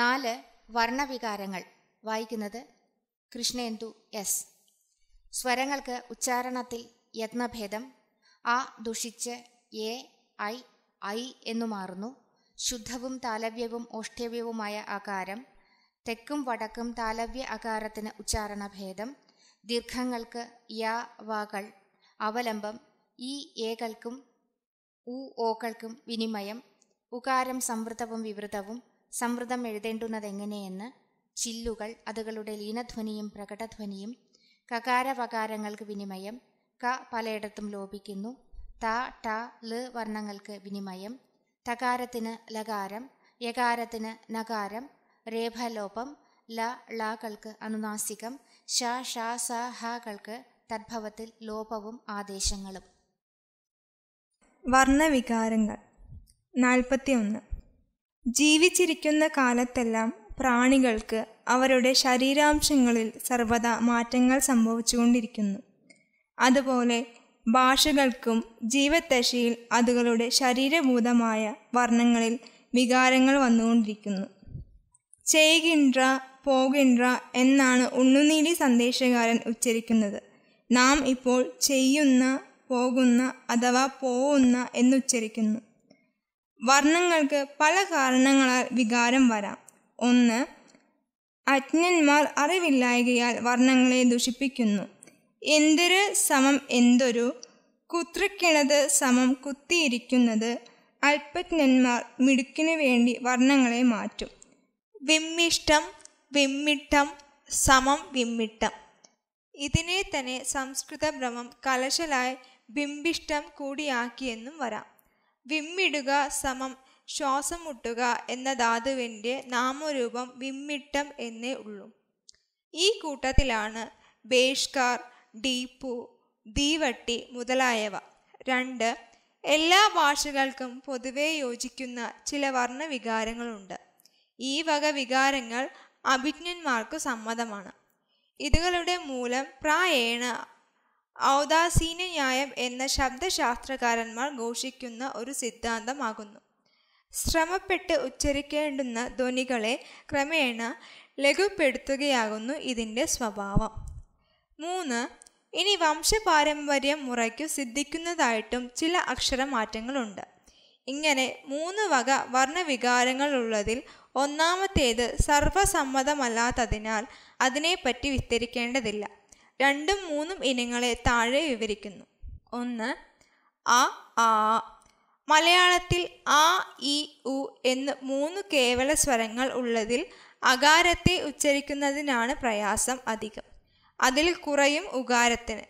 നാല് വർണ്ണവികാരങ്ങൾ വായിക്കുന്നത് കൃഷ്ണേന്ദു എസ് സ്വരങ്ങൾക്ക് ഉച്ചാരണത്തിൽ യത്നഭേദം ആ ദുഷിച്ച് എ ഐ ഐ എന്നു മാറുന്നു ശുദ്ധവും താലവ്യവും ഓഷ്ഠവ്യവുമായ ആകാരം തെക്കും വടക്കും താലവ്യ അകാരത്തിന് ഉച്ചാരണഭേദം ദീർഘങ്ങൾക്ക് യ വാകൾ അവലംബം ഈ ഏകൾക്കും ഉ ഓകൾക്കും വിനിമയം ഉകാരം സംവൃതവും വിവൃതവും സംവൃതം എഴുതേണ്ടുന്നതെങ്ങനെയെന്ന് ചില്ലുകൾ അതുകളുടെ ലീനധ്വനിയും പ്രകടധ്വനിയും കകാരവകാരങ്ങൾക്ക് വിനിമയം ക പലയിടത്തും ലോപിക്കുന്നു ത ട ല് വർണ്ണങ്ങൾക്ക് വിനിമയം തകാരത്തിന് ലകാരം യകാരത്തിന് നകാരം രേഭലോപം ല ളകൾക്ക് അനുനാസികം ഷ ഷ സ ഹകൾക്ക് തദ്ഭവത്തിൽ ലോപവും ആദേശങ്ങളും വർണ്ണവികാരങ്ങൾ നാൽപ്പത്തിയൊന്ന് ജീവിച്ചിരിക്കുന്ന കാലത്തെല്ലാം പ്രാണികൾക്ക് അവരുടെ ശരീരാംശങ്ങളിൽ സർവദാ മാറ്റങ്ങൾ സംഭവിച്ചുകൊണ്ടിരിക്കുന്നു അതുപോലെ ഭാഷകൾക്കും ജീവത്തശയിൽ അതുകളുടെ ശരീരഭൂതമായ വർണ്ണങ്ങളിൽ വികാരങ്ങൾ വന്നുകൊണ്ടിരിക്കുന്നു ചെയ്കിൻഡ്ര പോകിൻഡ്ര എന്നാണ് ഉണ്ണുനീലി സന്ദേശകാരൻ ഉച്ചരിക്കുന്നത് നാം ഇപ്പോൾ ചെയ്യുന്ന പോകുന്ന അഥവാ പോവുന്ന എന്നുച്ചരിക്കുന്നു വർണ്ണങ്ങൾക്ക് പല കാരണങ്ങളാൽ വികാരം വരാം ഒന്ന് അജ്ഞന്മാർ അറിവില്ലായകയാൽ വർണ്ണങ്ങളെ ദുഷിപ്പിക്കുന്നു എന്തൊരു സമം എന്തൊരു കുത്രിക്കിണത് സമം കുത്തിയിരിക്കുന്നത് അല്പജ്ഞന്മാർ മിടുക്കിനു വേണ്ടി വർണ്ണങ്ങളെ മാറ്റും വിമ്മിഷ്ടം വിമ്മിട്ടം സമം വിമ്മിട്ടം ഇതിനെ തന്നെ സംസ്കൃത ഭ്രമം കലശലായി ബിംബിഷ്ടം കൂടിയാക്കിയെന്നും വരാം വിമ്മിടുക സമം ശ്വാസം മുട്ടുക എന്ന ധാതുവിൻ്റെ നാമരൂപം വിമ്മിട്ടം എന്നേ ഉള്ളൂ ഈ കൂട്ടത്തിലാണ് ബേഷ്കാർ ഡീപ്പു ദീവട്ടി മുതലായവ രണ്ട് എല്ലാ ഭാഷകൾക്കും പൊതുവെ യോജിക്കുന്ന ചില വർണ്ണവികാരങ്ങളുണ്ട് ഈ വക വികാരങ്ങൾ അഭിജ്ഞന്മാർക്ക് സമ്മതമാണ് ഇതുകളുടെ മൂലം പ്രായേണ ഔദാസീന ന്യായം എന്ന ശബ്ദശാസ്ത്രകാരന്മാർ ഘോഷിക്കുന്ന ഒരു സിദ്ധാന്തമാകുന്നു ശ്രമപ്പെട്ട് ഉച്ചരിക്കേണ്ടുന്ന ധ്വനികളെ ക്രമേണ ലഘുപ്പെടുത്തുകയാകുന്നു ഇതിൻ്റെ സ്വഭാവം മൂന്ന് ഇനി വംശപാരമ്പര്യം മുറയ്ക്കു സിദ്ധിക്കുന്നതായിട്ടും ചില അക്ഷരമാറ്റങ്ങളുണ്ട് ഇങ്ങനെ മൂന്ന് വക വർണ്ണവികാരങ്ങളുള്ളതിൽ ഒന്നാമത്തേത് സർവസമ്മതമല്ലാത്തതിനാൽ അതിനെപ്പറ്റി വിസ്തരിക്കേണ്ടതില്ല രണ്ടും മൂന്നും ഇനങ്ങളെ താഴെ വിവരിക്കുന്നു ഒന്ന് അ ആ മലയാളത്തിൽ ആ ഇ ഉ എന്ന് മൂന്ന് കേവല സ്വരങ്ങൾ ഉള്ളതിൽ അകാരത്തെ ഉച്ചരിക്കുന്നതിനാണ് പ്രയാസം അധികം അതിൽ കുറയും ഉകാരത്തിന്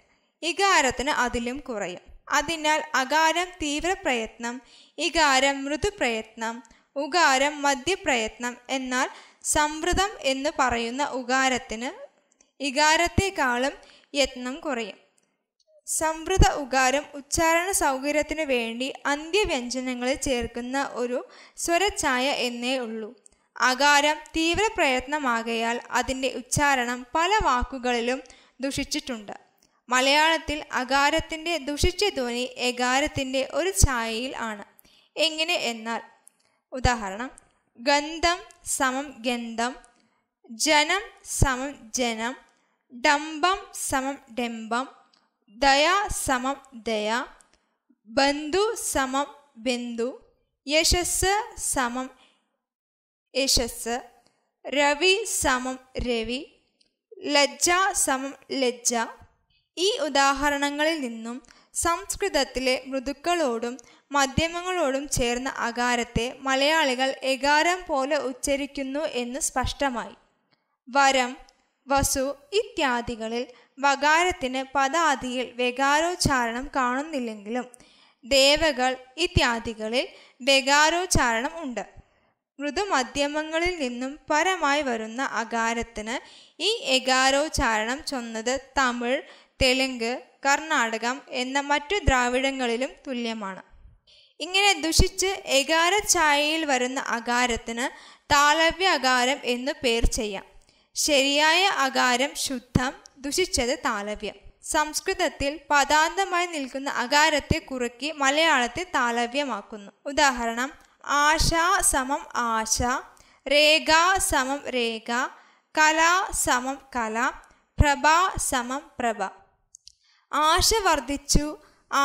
ഇകാരത്തിന് അതിലും കുറയും അതിനാൽ അകാരം തീവ്രപ്രയത്നം ഇകാരം മൃദുപ്രയത്നം ഉകാരം മധ്യപ്രയത്നം എന്നാൽ സംവൃതം എന്ന് പറയുന്ന ഉകാരത്തിന് ഇകാരത്തെക്കാളും യത്നം കുറയും സംവൃത ഉകാരം ഉച്ചാരണ സൗകര്യത്തിനു വേണ്ടി അന്ത്യവ്യഞ്ജനങ്ങളിൽ ചേർക്കുന്ന ഒരു സ്വരഛായ എന്നേ ഉള്ളൂ അകാരം തീവ്ര പ്രയത്നമാകയാൽ അതിൻ്റെ ഉച്ചാരണം പല വാക്കുകളിലും ദുഷിച്ചിട്ടുണ്ട് മലയാളത്തിൽ അകാരത്തിൻ്റെ ദുഷിച്ച ധ്വനി എകാരത്തിൻ്റെ ഒരു ഛായയിൽ ആണ് എങ്ങനെ എന്നാൽ ഉദാഹരണം ഗന്ധം സമം ഗന്ധം ജനം സമം ജനം ഡംബം സമം ഡംബം ദയ സമം ദയ ബന്ധു സമം ബന്ധു യശസ് സമം യശസ് രവി സമം രവി ലജ്ജ സമം ലജ്ജ ഈ ഉദാഹരണങ്ങളിൽ നിന്നും സംസ്കൃതത്തിലെ മൃദുക്കളോടും മധ്യമങ്ങളോടും ചേർന്ന അകാരത്തെ മലയാളികൾ എകാരം പോലെ ഉച്ചരിക്കുന്നു എന്ന് സ്പഷ്ടമായി വരം വസു ഇത്യാദികളിൽ വകാരത്തിന് പദാതിയിൽ വെകാരോച്ചാരണം കാണുന്നില്ലെങ്കിലും ദേവകൾ ഇത്യാദികളിൽ വെകാരോച്ചാരണം ഉണ്ട് മൃദുമധ്യമങ്ങളിൽ നിന്നും പരമായി വരുന്ന അകാരത്തിന് ഈ എകാരോച്ചാരണം ചൊന്നത് തമിഴ് തെലുങ്ക് കർണാടകം എന്ന മറ്റു ദ്രാവിഡങ്ങളിലും തുല്യമാണ് ഇങ്ങനെ ദുഷിച്ച് എകാരഛായയിൽ വരുന്ന അകാരത്തിന് താളവ്യ അകാരം എന്നു പേർ ചെയ്യാം ശരിയായ അകാരം ശുദ്ധം ദുഷിച്ചത് താലവ്യം സംസ്കൃതത്തിൽ പദാന്തമായി നിൽക്കുന്ന അകാരത്തെ കുറുക്കി മലയാളത്തെ താലവ്യമാക്കുന്നു ഉദാഹരണം ആശ സമം ആശ രേഖ സമം രേഖ കല സമം കല പ്രഭ സമം പ്രഭ ആശ വർദ്ധിച്ചു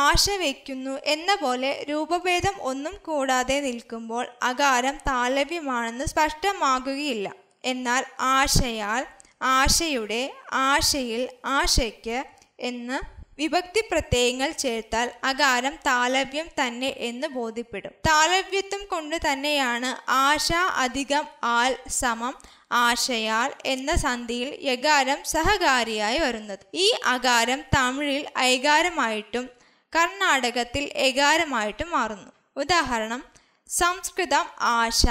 ആശ വയ്ക്കുന്നു എന്ന പോലെ രൂപഭേദം ഒന്നും കൂടാതെ നിൽക്കുമ്പോൾ അകാരം താലവ്യമാണെന്ന് സ്പഷ്ടമാകുകയില്ല എന്നാൽ ആശയാൽ ആശയുടെ ആശയിൽ ആശയ്ക്ക് എന്ന് വിഭക്തി പ്രത്യയങ്ങൾ ചേർത്താൽ അകാരം താലവ്യം തന്നെ എന്ന് ബോധ്യപ്പെടും താലവ്യത്വം കൊണ്ട് തന്നെയാണ് ആശ അധികം ആൽ സമം ആശയാൽ എന്ന സന്ധിയിൽ യകാരം സഹകാരിയായി വരുന്നത് ഈ അകാരം തമിഴിൽ ഐകാരമായിട്ടും കർണാടകത്തിൽ എകാരമായിട്ടും മാറുന്നു ഉദാഹരണം സംസ്കൃതം ആശ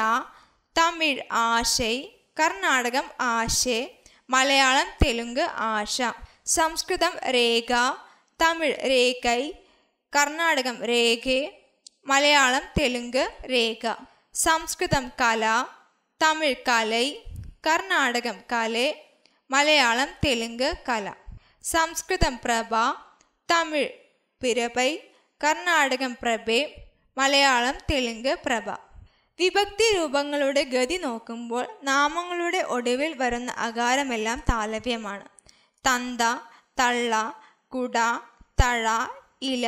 തമിഴ് ആശൈ കർണാടകം ആശേ മലയാളം തെലുങ്ക് ആശ സംസ്കൃതം രേഖ തമിഴ് രേഖൈ കർണാടകം രേഖെ മലയാളം തെലുങ്ക് രേഖ സംസ്കൃതം കല തമിഴ് കലൈ കർണാടകം കലെ മലയാളം തെലുങ്ക് കല സംസ്കൃതം പ്രഭ തമിഴ് പിരപൈ കർണാടകം പ്രഭേ മലയാളം തെലുങ്ക് പ്രഭ വിഭക്തി രൂപങ്ങളുടെ ഗതി നോക്കുമ്പോൾ നാമങ്ങളുടെ ഒടുവിൽ വരുന്ന അകാരമെല്ലാം താലവ്യമാണ് തന്ത തള്ള കുട തഴ ഇല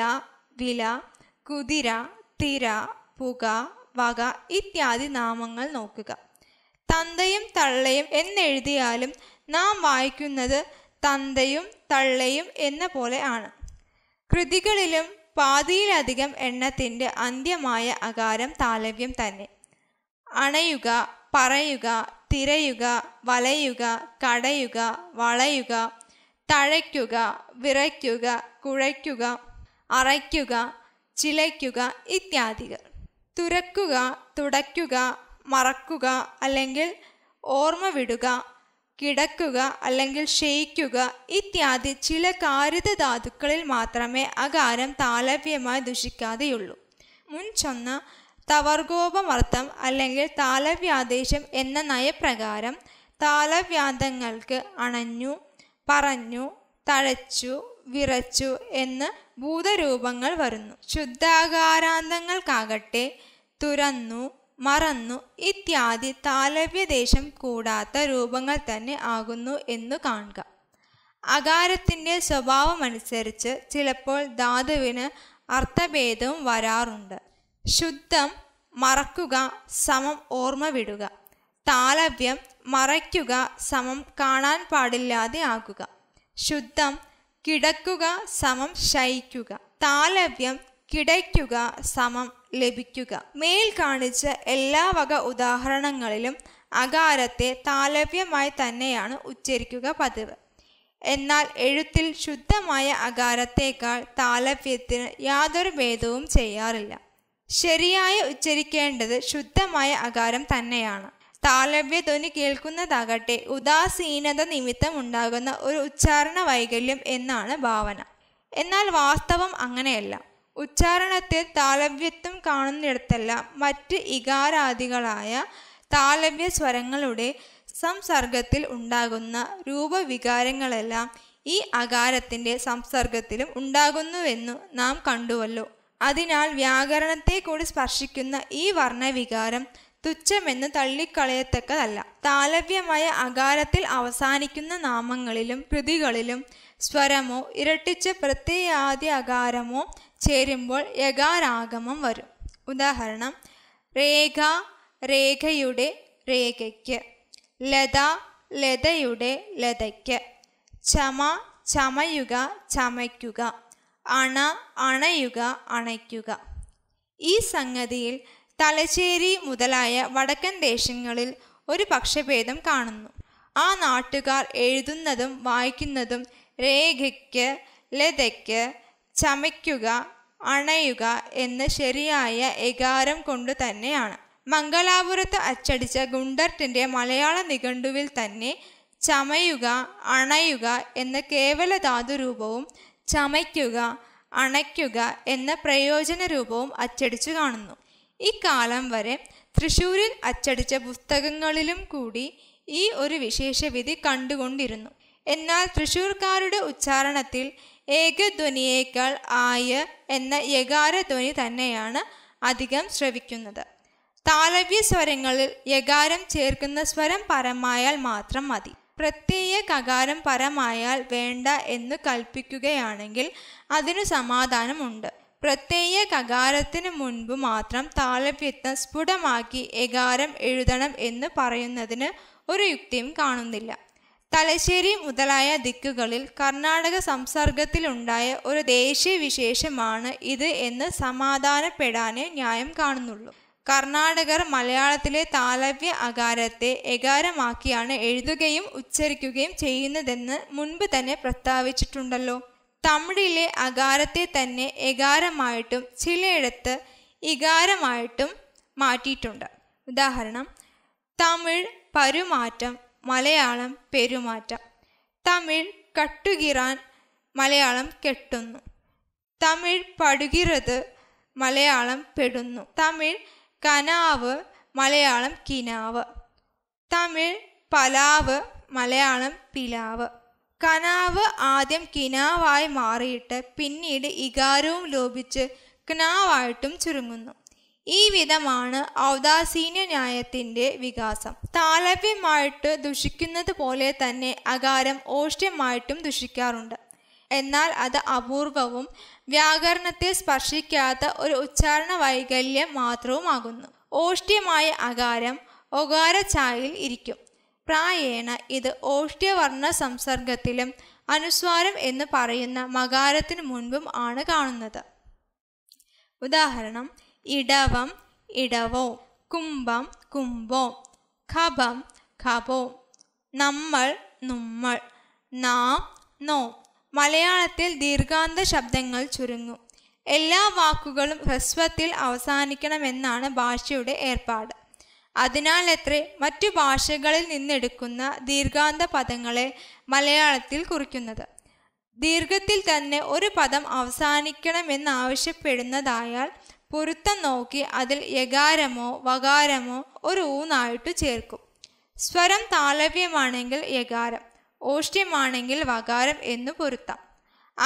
വില കുതിര തിര പുക വക ഇത്യാദി നാമങ്ങൾ നോക്കുക തന്തയും തള്ളയും എന്നെഴുതിയാലും നാം വായിക്കുന്നത് തന്തയും തള്ളയും എന്ന പോലെ ആണ് കൃതികളിലും പാതിയിലധികം എണ്ണത്തിൻ്റെ അന്ത്യമായ അകാരം താലവ്യം തന്നെ അണയുക പറയുക തിരയുക വലയുക കടയുക വളയുക തഴയ്ക്കുക വിറയ്ക്കുക കുഴയ്ക്കുക അറയ്ക്കുക ചിലയ്ക്കുക ഇത്യാദികൾ തുരക്കുക തുടയ്ക്കുക മറക്കുക അല്ലെങ്കിൽ ഓർമ്മ വിടുക കിടക്കുക അല്ലെങ്കിൽ ക്ഷയിക്കുക ഇത്യാദി ചില കാരിത ധാതുക്കളിൽ മാത്രമേ അകാരം താലവ്യമായി ദുഷിക്കാതെയുള്ളൂ മുൻ ചൊന്ന തവർഗോപമർത്ഥം അല്ലെങ്കിൽ താലവ്യാദേശം എന്ന നയപ്രകാരം താലവ്യാദങ്ങൾക്ക് അണഞ്ഞു പറഞ്ഞു തഴച്ചു വിറച്ചു എന്ന് ഭൂതരൂപങ്ങൾ വരുന്നു ശുദ്ധാകാരാന്തങ്ങൾക്കാകട്ടെ തുരന്നു മറന്നു ഇത്യാദി താലവ്യദേശം കൂടാത്ത രൂപങ്ങൾ തന്നെ ആകുന്നു എന്നു കാണുക അകാരത്തിൻ്റെ സ്വഭാവമനുസരിച്ച് ചിലപ്പോൾ ധാതുവിന് അർത്ഥഭേദവും വരാറുണ്ട് ശുദ്ധം മറക്കുക സമം ഓർമ്മ വിടുക താലവ്യം മറയ്ക്കുക സമം കാണാൻ പാടില്ലാതെ ആകുക ശുദ്ധം കിടക്കുക സമം ശയിക്കുക താലവ്യം കിടയ്ക്കുക സമം ലഭിക്കുക മേൽ കാണിച്ച എല്ലാ വക ഉദാഹരണങ്ങളിലും അകാരത്തെ താലവ്യമായി തന്നെയാണ് ഉച്ചരിക്കുക പതിവ് എന്നാൽ എഴുത്തിൽ ശുദ്ധമായ അകാരത്തേക്കാൾ താലവ്യത്തിന് യാതൊരു ഭേദവും ചെയ്യാറില്ല ശരിയായി ഉച്ചരിക്കേണ്ടത് ശുദ്ധമായ അകാരം തന്നെയാണ് താളവ്യ ധ്വനി കേൾക്കുന്നതാകട്ടെ ഉദാസീനത നിമിത്തം ഉണ്ടാകുന്ന ഒരു ഉച്ചാരണ വൈകല്യം എന്നാണ് ഭാവന എന്നാൽ വാസ്തവം അങ്ങനെയല്ല ഉച്ചാരണത്തിൽ താളവ്യത്വം കാണുന്നിടത്തല്ല മറ്റ് ഇകാരാദികളായ താളവ്യ സ്വരങ്ങളുടെ സംസർഗത്തിൽ ഉണ്ടാകുന്ന രൂപവികാരങ്ങളെല്ലാം ഈ അകാരത്തിൻ്റെ സംസർഗത്തിലും ഉണ്ടാകുന്നുവെന്നു നാം കണ്ടുവല്ലോ അതിനാൽ വ്യാകരണത്തെക്കൂടി സ്പർശിക്കുന്ന ഈ വർണ്ണവികാരം തുച്ഛമെന്ന് തള്ളിക്കളയത്തക്കതല്ല താലവ്യമായ അകാരത്തിൽ അവസാനിക്കുന്ന നാമങ്ങളിലും കൃതികളിലും സ്വരമോ ഇരട്ടിച്ച പ്രത്യയാദി അകാരമോ ചേരുമ്പോൾ യകാരാഗമം വരും ഉദാഹരണം രേഖ രേഖയുടെ രേഖയ്ക്ക് ലത ലതയുടെ ലതയ്ക്ക് ചമ ചമയുക ചമയ്ക്കുക അണ അണയുക അണയ്ക്കുക ഈ സംഗതിയിൽ തലശ്ശേരി മുതലായ വടക്കൻ ദേശങ്ങളിൽ ഒരു പക്ഷഭേദം കാണുന്നു ആ നാട്ടുകാർ എഴുതുന്നതും വായിക്കുന്നതും രേഖയ്ക്ക് ലതയ്ക്ക് ചമയ്ക്കുക അണയുക എന്ന് ശരിയായ എകാരം കൊണ്ട് തന്നെയാണ് മംഗലാപുരത്ത് അച്ചടിച്ച ഗുണ്ടർട്ടിൻ്റെ മലയാള നിഘണ്ടുവിൽ തന്നെ ചമയുക അണയുക എന്ന കേവല ധാതുരൂപവും ചമയ്ക്കുക അണയ്ക്കുക എന്ന പ്രയോജന രൂപവും അച്ചടിച്ചു കാണുന്നു ഇക്കാലം വരെ തൃശൂരിൽ അച്ചടിച്ച പുസ്തകങ്ങളിലും കൂടി ഈ ഒരു വിശേഷവിധി കണ്ടുകൊണ്ടിരുന്നു എന്നാൽ തൃശൂർക്കാരുടെ ഉച്ചാരണത്തിൽ ഏകധ്വനിയേക്കാൾ ആയ എന്ന യകാരധ്വനി തന്നെയാണ് അധികം ശ്രവിക്കുന്നത് താലവ്യ സ്വരങ്ങളിൽ യകാരം ചേർക്കുന്ന സ്വരം പരമായാൽ മാത്രം മതി പ്രത്യേക കകാരം പരമായാൽ വേണ്ട എന്ന് കൽപ്പിക്കുകയാണെങ്കിൽ അതിനു സമാധാനമുണ്ട് പ്രത്യേക കകാരത്തിന് മുൻപ് മാത്രം താളവ്യത്വം സ്ഫുടമാക്കി എകാരം എഴുതണം എന്ന് പറയുന്നതിന് ഒരു യുക്തിയും കാണുന്നില്ല തലശ്ശേരി മുതലായ ദിക്കുകളിൽ കർണാടക സംസർഗത്തിലുണ്ടായ ഒരു ദേശീയ വിശേഷമാണ് ഇത് എന്ന് സമാധാനപ്പെടാനേ ന്യായം കാണുന്നുള്ളൂ കർണാടകർ മലയാളത്തിലെ താലവ്യ അകാരത്തെ എകാരമാക്കിയാണ് എഴുതുകയും ഉച്ചരിക്കുകയും ചെയ്യുന്നതെന്ന് മുൻപ് തന്നെ പ്രസ്താവിച്ചിട്ടുണ്ടല്ലോ തമിഴിലെ അകാരത്തെ തന്നെ എകാരമായിട്ടും ചിലയിടത്ത് ഇകാരമായിട്ടും മാറ്റിയിട്ടുണ്ട് ഉദാഹരണം തമിഴ് പരുമാറ്റം മലയാളം പെരുമാറ്റം തമിഴ് കട്ടുകിറാൻ മലയാളം കെട്ടുന്നു തമിഴ് പടുകിറത് മലയാളം പെടുന്നു തമിഴ് കനാവ് മലയാളം കിനാവ് തമിഴ് പലാവ് മലയാളം പിലാവ് കനാവ് ആദ്യം കിനാവായി മാറിയിട്ട് പിന്നീട് ഇകാരവും ലോപിച്ച് ക്നാവായിട്ടും ചുരുങ്ങുന്നു ഈ വിധമാണ് ഔദാസീന ന്യായത്തിൻ്റെ വികാസം താലവ്യമായിട്ട് ദുഷിക്കുന്നത് പോലെ തന്നെ അകാരം ഓഷ്ട്യമായിട്ടും ദുഷിക്കാറുണ്ട് എന്നാൽ അത് അപൂർവവും വ്യാകരണത്തെ സ്പർശിക്കാത്ത ഒരു ഉച്ചാരണ വൈകല്യം മാത്രവുമാകുന്നു ഓഷ്ട്യമായ അകാരം ഒകാരഛായയിൽ ഇരിക്കും പ്രായേണ ഇത് ഓഷ്ട്യവർണ്ണ സംസർഗത്തിലും അനുസ്വാരം എന്ന് പറയുന്ന മകാരത്തിനു മുൻപും ആണ് കാണുന്നത് ഉദാഹരണം ഇടവം ഇടവോ കുംഭം കുംഭോ ഖബം ഖബോ നമ്മൾ നമ്മൾ നാം നോം മലയാളത്തിൽ ദീർഘാന്ത ശബ്ദങ്ങൾ ചുരുങ്ങും എല്ലാ വാക്കുകളും ഹ്രസ്വത്തിൽ അവസാനിക്കണമെന്നാണ് ഭാഷയുടെ ഏർപ്പാട് അതിനാൽ എത്രേ മറ്റു ഭാഷകളിൽ നിന്നെടുക്കുന്ന ദീർഘാന്ത പദങ്ങളെ മലയാളത്തിൽ കുറിക്കുന്നത് ദീർഘത്തിൽ തന്നെ ഒരു പദം അവസാനിക്കണമെന്നാവശ്യപ്പെടുന്നതായാൽ പൊരുത്തം നോക്കി അതിൽ യകാരമോ വകാരമോ ഒരു ഊന്നായിട്ട് ചേർക്കും സ്വരം താളവ്യമാണെങ്കിൽ യകാരം ഓഷ്ട്യമാണെങ്കിൽ വകാരം എന്നു പൊരുത്താം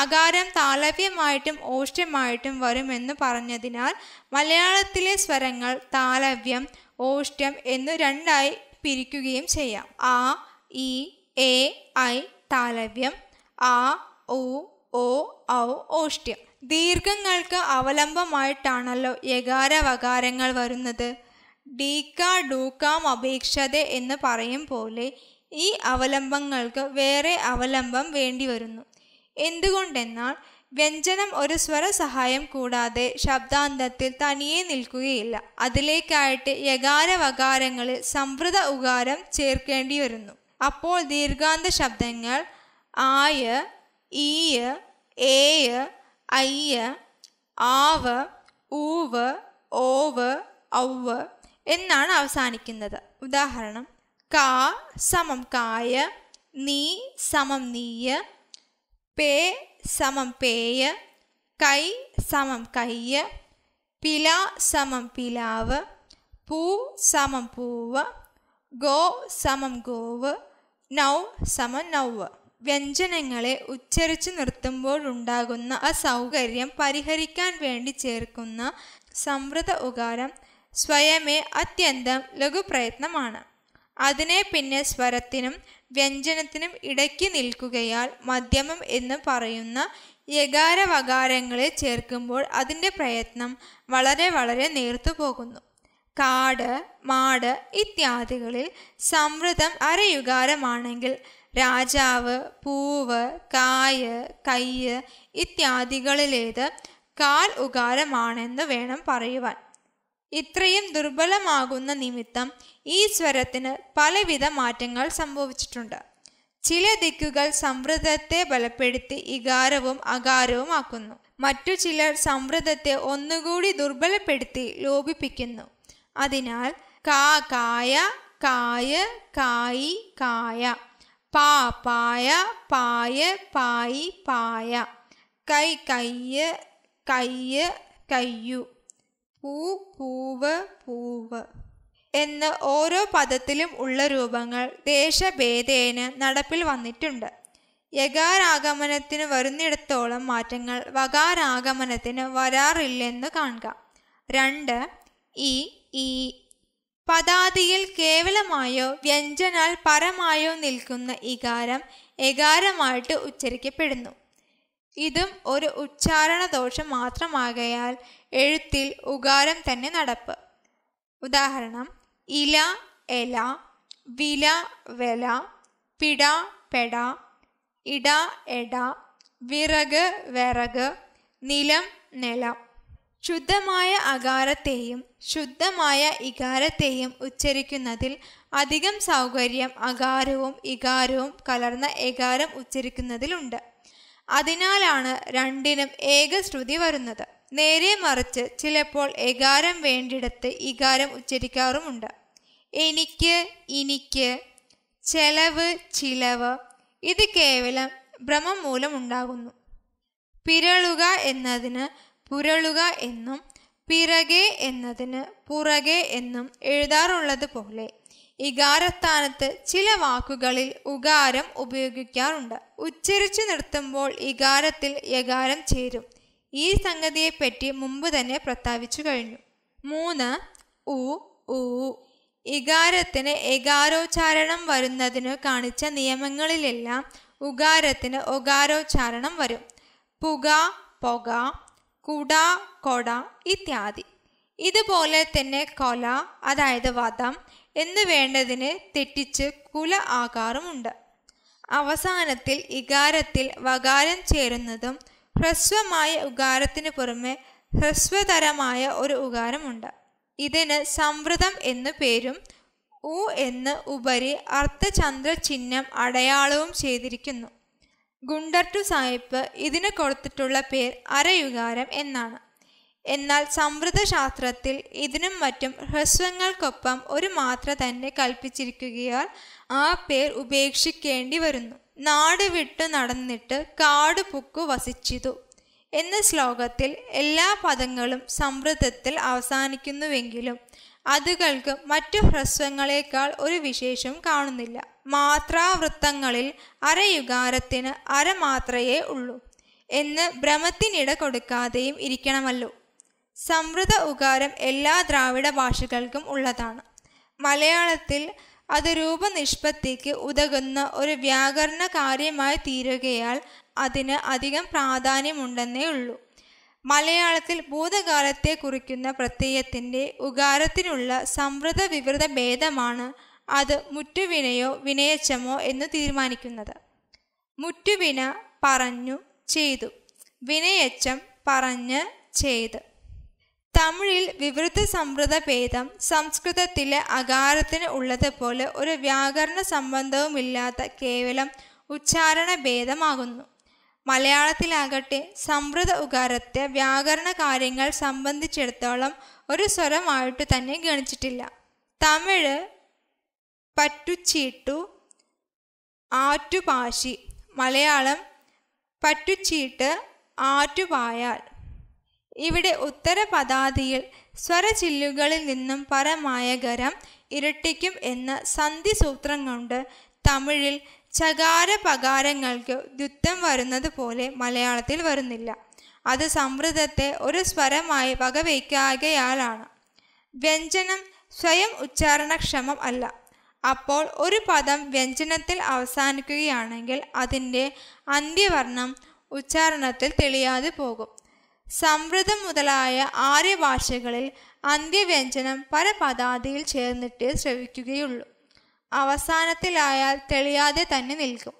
അകാരം താലവ്യമായിട്ടും ഓഷ്ട്യമായിട്ടും വരുമെന്ന് പറഞ്ഞതിനാൽ മലയാളത്തിലെ സ്വരങ്ങൾ താലവ്യം ഓഷ്ട്യം എന്ന് രണ്ടായി പിരിക്കുകയും ചെയ്യാം ആ ഇ എ ഐ താലവ്യം ആ ഉ ഓ ഔ ഓഷ്ട്യം ദീർഘങ്ങൾക്ക് അവലംബമായിട്ടാണല്ലോ യകാര വകാരങ്ങൾ വരുന്നത് ഡീക്ക ഡൂക്കാം അപേക്ഷത എന്ന് പറയും പോലെ ഈ അവലംബങ്ങൾക്ക് വേറെ അവലംബം വരുന്നു എന്തുകൊണ്ടെന്നാൽ വ്യഞ്ജനം ഒരു സ്വര സഹായം കൂടാതെ ശബ്ദാന്തത്തിൽ തനിയെ നിൽക്കുകയില്ല അതിലേക്കായിട്ട് യകാര വകാരങ്ങളിൽ സംവൃത ഉകാരം ചേർക്കേണ്ടി വരുന്നു അപ്പോൾ ദീർഘാന്ത ശബ്ദങ്ങൾ ആയ ഈയ ഏയ അയ്യ ആവ് ഊവ് ഓവ് ഔവ് എന്നാണ് അവസാനിക്കുന്നത് ഉദാഹരണം കാ സമം കായ നീ സമം നീയ പേ സമം പേയ കൈ സമം കയ്യ പില സമം പിലാവ് പൂ സമം പൂവ് ഗോ സമം ഗോവ് നൗ സമം നൗവ് വ്യഞ്ജനങ്ങളെ ഉച്ചരിച്ചു നിർത്തുമ്പോഴുണ്ടാകുന്ന അസൗകര്യം പരിഹരിക്കാൻ വേണ്ടി ചേർക്കുന്ന സംവൃത ഉകാരം സ്വയമേ അത്യന്തം ലഘുപ്രയത്നമാണ് അതിനെ പിന്നെ സ്വരത്തിനും വ്യഞ്ജനത്തിനും ഇടയ്ക്ക് നിൽക്കുകയാൽ മധ്യമം എന്ന് പറയുന്ന യകാരവകാരങ്ങളെ ചേർക്കുമ്പോൾ അതിൻ്റെ പ്രയത്നം വളരെ വളരെ നേർത്തു പോകുന്നു കാട് മാട് ഇത്യാദികളിൽ സംവൃതം അരയുകാരമാണെങ്കിൽ രാജാവ് പൂവ് കായ് കയ്യ് ഇത്യാദികളിലേത് കാൽ ഉകാരമാണെന്ന് വേണം പറയുവാൻ ഇത്രയും ദുർബലമാകുന്ന നിമിത്തം ഈ സ്വരത്തിന് പലവിധ മാറ്റങ്ങൾ സംഭവിച്ചിട്ടുണ്ട് ചില ദിക്കുകൾ സംവൃതത്തെ ബലപ്പെടുത്തി ഇകാരവും അകാരവും ആക്കുന്നു മറ്റു ചിലർ സംവൃതത്തെ ഒന്നുകൂടി ദുർബലപ്പെടുത്തി ലോപിപ്പിക്കുന്നു അതിനാൽ കാ കായ കായ കായി കായ പാ പായ പായ പായി പായ കൈ കയ്യ കയ്യ കയ്യു പൂ പൂവ് പൂവ് എന്ന് ഓരോ പദത്തിലും ഉള്ള രൂപങ്ങൾ ദേശഭേദേന നടപ്പിൽ വന്നിട്ടുണ്ട് യകാരാഗമനത്തിന് വരുന്നിടത്തോളം മാറ്റങ്ങൾ വകാരാഗമനത്തിന് വരാറില്ലെന്ന് കാണുക രണ്ട് ഈ ഈ പദാതിയിൽ കേവലമായോ വ്യഞ്ജനാൽ പരമായോ നിൽക്കുന്ന ഇകാരം എകാരമായിട്ട് ഉച്ചരിക്കപ്പെടുന്നു ഇതും ഒരു ഉച്ചാരണ ദോഷം മാത്രമാകയാൽ എഴുത്തിൽ ഉകാരം തന്നെ നടപ്പ് ഉദാഹരണം ഇല എല വില വെല പിട പെട ഇട എട വിറക് വിറക് നിലം നില ശുദ്ധമായ അകാരത്തെയും ശുദ്ധമായ ഇകാരത്തെയും ഉച്ചരിക്കുന്നതിൽ അധികം സൗകര്യം അകാരവും ഇകാരവും കലർന്ന ഏകാരം ഉച്ചരിക്കുന്നതിലുണ്ട് അതിനാലാണ് രണ്ടിനും ഏകശ്രുതി വരുന്നത് നേരെ മറിച്ച് ചിലപ്പോൾ എകാരം വേണ്ടിടത്ത് ഇകാരം ഉച്ചരിക്കാറുമുണ്ട് എനിക്ക് ഇനിക്ക് ചെലവ് ചിലവ് ഇത് കേവലം ഭ്രമം ഉണ്ടാകുന്നു പിരളുക എന്നതിന് പുരളുക എന്നും പിറകെ എന്നതിന് പുറകെ എന്നും എഴുതാറുള്ളത് പോലെ ഇകാരസ്ഥാനത്ത് ചില വാക്കുകളിൽ ഉകാരം ഉപയോഗിക്കാറുണ്ട് ഉച്ചരിച്ചു നിർത്തുമ്പോൾ ഇകാരത്തിൽ യകാരം ചേരും ഈ സംഗതിയെപ്പറ്റി മുമ്പ് തന്നെ പ്രസ്താവിച്ചു കഴിഞ്ഞു മൂന്ന് ഉ ഉ ഇകാരത്തിന് എകാരോച്ചാരണം വരുന്നതിന് കാണിച്ച നിയമങ്ങളിലെല്ലാം ഉകാരത്തിന് ഒകാരോച്ചാരണം വരും പുക പൊക കുട കൊട ഇത്യാദി ഇതുപോലെ തന്നെ കൊല അതായത് വധം എന്ന് വേണ്ടതിന് തെറ്റിച്ച് കുല ആകാറുമുണ്ട് അവസാനത്തിൽ ഇകാരത്തിൽ വകാരം ചേരുന്നതും ഹ്രസ്വമായ ഉകാരത്തിന് പുറമെ ഹ്രസ്വതരമായ ഒരു ഉകാരമുണ്ട് ഇതിന് സംവൃതം എന്നു പേരും ഉ എന്ന് ഉപരി അർത്ഥചന്ദ്ര ചിഹ്നം അടയാളവും ചെയ്തിരിക്കുന്നു ഗുണ്ടർ സായിപ്പ് ഇതിന് കൊടുത്തിട്ടുള്ള പേർ അരയുകാരം എന്നാണ് എന്നാൽ സംവൃതശാസ്ത്രത്തിൽ ഇതിനും മറ്റും ഹ്രസ്വങ്ങൾക്കൊപ്പം ഒരു മാത്ര തന്നെ കൽപ്പിച്ചിരിക്കുകയാൽ ആ പേർ ഉപേക്ഷിക്കേണ്ടി വരുന്നു നാട് വിട്ടു നടന്നിട്ട് കാട് പുക്കു വസിച്ചിതു എന്ന ശ്ലോകത്തിൽ എല്ലാ പദങ്ങളും സമൃദ്ധത്തിൽ അവസാനിക്കുന്നുവെങ്കിലും അതുകൾക്ക് മറ്റു ഹ്രസ്വങ്ങളെക്കാൾ ഒരു വിശേഷം കാണുന്നില്ല മാത്രാവൃത്തങ്ങളിൽ അരയുഗാരത്തിന് അരമാത്രയേ ഉള്ളൂ എന്ന് ഭ്രമത്തിനിട കൊടുക്കാതെയും ഇരിക്കണമല്ലോ സമൃദ്ധ ഉകാരം എല്ലാ ദ്രാവിഡ ഭാഷകൾക്കും ഉള്ളതാണ് മലയാളത്തിൽ അത് രൂപനിഷ്പത്തിക്ക് ഉതകുന്ന ഒരു വ്യാകരണ കാര്യമായി തീരുകയാൽ അതിന് അധികം പ്രാധാന്യമുണ്ടെന്നേ ഉള്ളൂ മലയാളത്തിൽ ഭൂതകാലത്തെ കുറിക്കുന്ന പ്രത്യയത്തിൻ്റെ ഉകാരത്തിനുള്ള സമൃദ്ധ വിവൃത ഭേദമാണ് അത് മുറ്റുവിനയോ വിനയച്ചമോ എന്ന് തീരുമാനിക്കുന്നത് മുറ്റുവിന പറഞ്ഞു ചെയ്തു വിനയച്ചം പറഞ്ഞ് ചെയ്ത് തമിഴിൽ വിവൃത്ത സംവൃത ഭേദം സംസ്കൃതത്തിലെ അകാരത്തിന് ഉള്ളതുപോലെ ഒരു വ്യാകരണ സംബന്ധവുമില്ലാത്ത കേവലം ഉച്ചാരണ ഭേദമാകുന്നു മലയാളത്തിലാകട്ടെ സംവൃത ഉകാരത്തെ വ്യാകരണ കാര്യങ്ങൾ സംബന്ധിച്ചിടത്തോളം ഒരു സ്വരമായിട്ട് തന്നെ ഗണിച്ചിട്ടില്ല തമിഴ് പറ്റുച്ചീട്ടു ആറ്റുപാശി മലയാളം പറ്റുച്ചീട്ട് ആറ്റുപായാൽ ഇവിടെ ഉത്തരപദാതിയിൽ സ്വരചില്ലുകളിൽ നിന്നും പരമായ ഗരം ഇരട്ടിക്കും എന്ന സന്ധിസൂത്രം കൊണ്ട് തമിഴിൽ ചകാര പകാരങ്ങൾക്ക് ദ്യുത്വം വരുന്നത് പോലെ മലയാളത്തിൽ വരുന്നില്ല അത് സമൃദ്ധത്തെ ഒരു സ്വരമായി വകവയ്ക്കാകയാളാണ് വ്യഞ്ജനം സ്വയം ഉച്ചാരണക്ഷമം അല്ല അപ്പോൾ ഒരു പദം വ്യഞ്ജനത്തിൽ അവസാനിക്കുകയാണെങ്കിൽ അതിൻ്റെ അന്ത്യവർണം ഉച്ചാരണത്തിൽ തെളിയാതെ പോകും സംവൃതം മുതലായ ആര്യഭാഷകളിൽ അന്ത്യവ്യഞ്ജനം പരപദാതിയിൽ ചേർന്നിട്ടേ ശ്രവിക്കുകയുള്ളൂ അവസാനത്തിലായാൽ തെളിയാതെ തന്നെ നിൽക്കും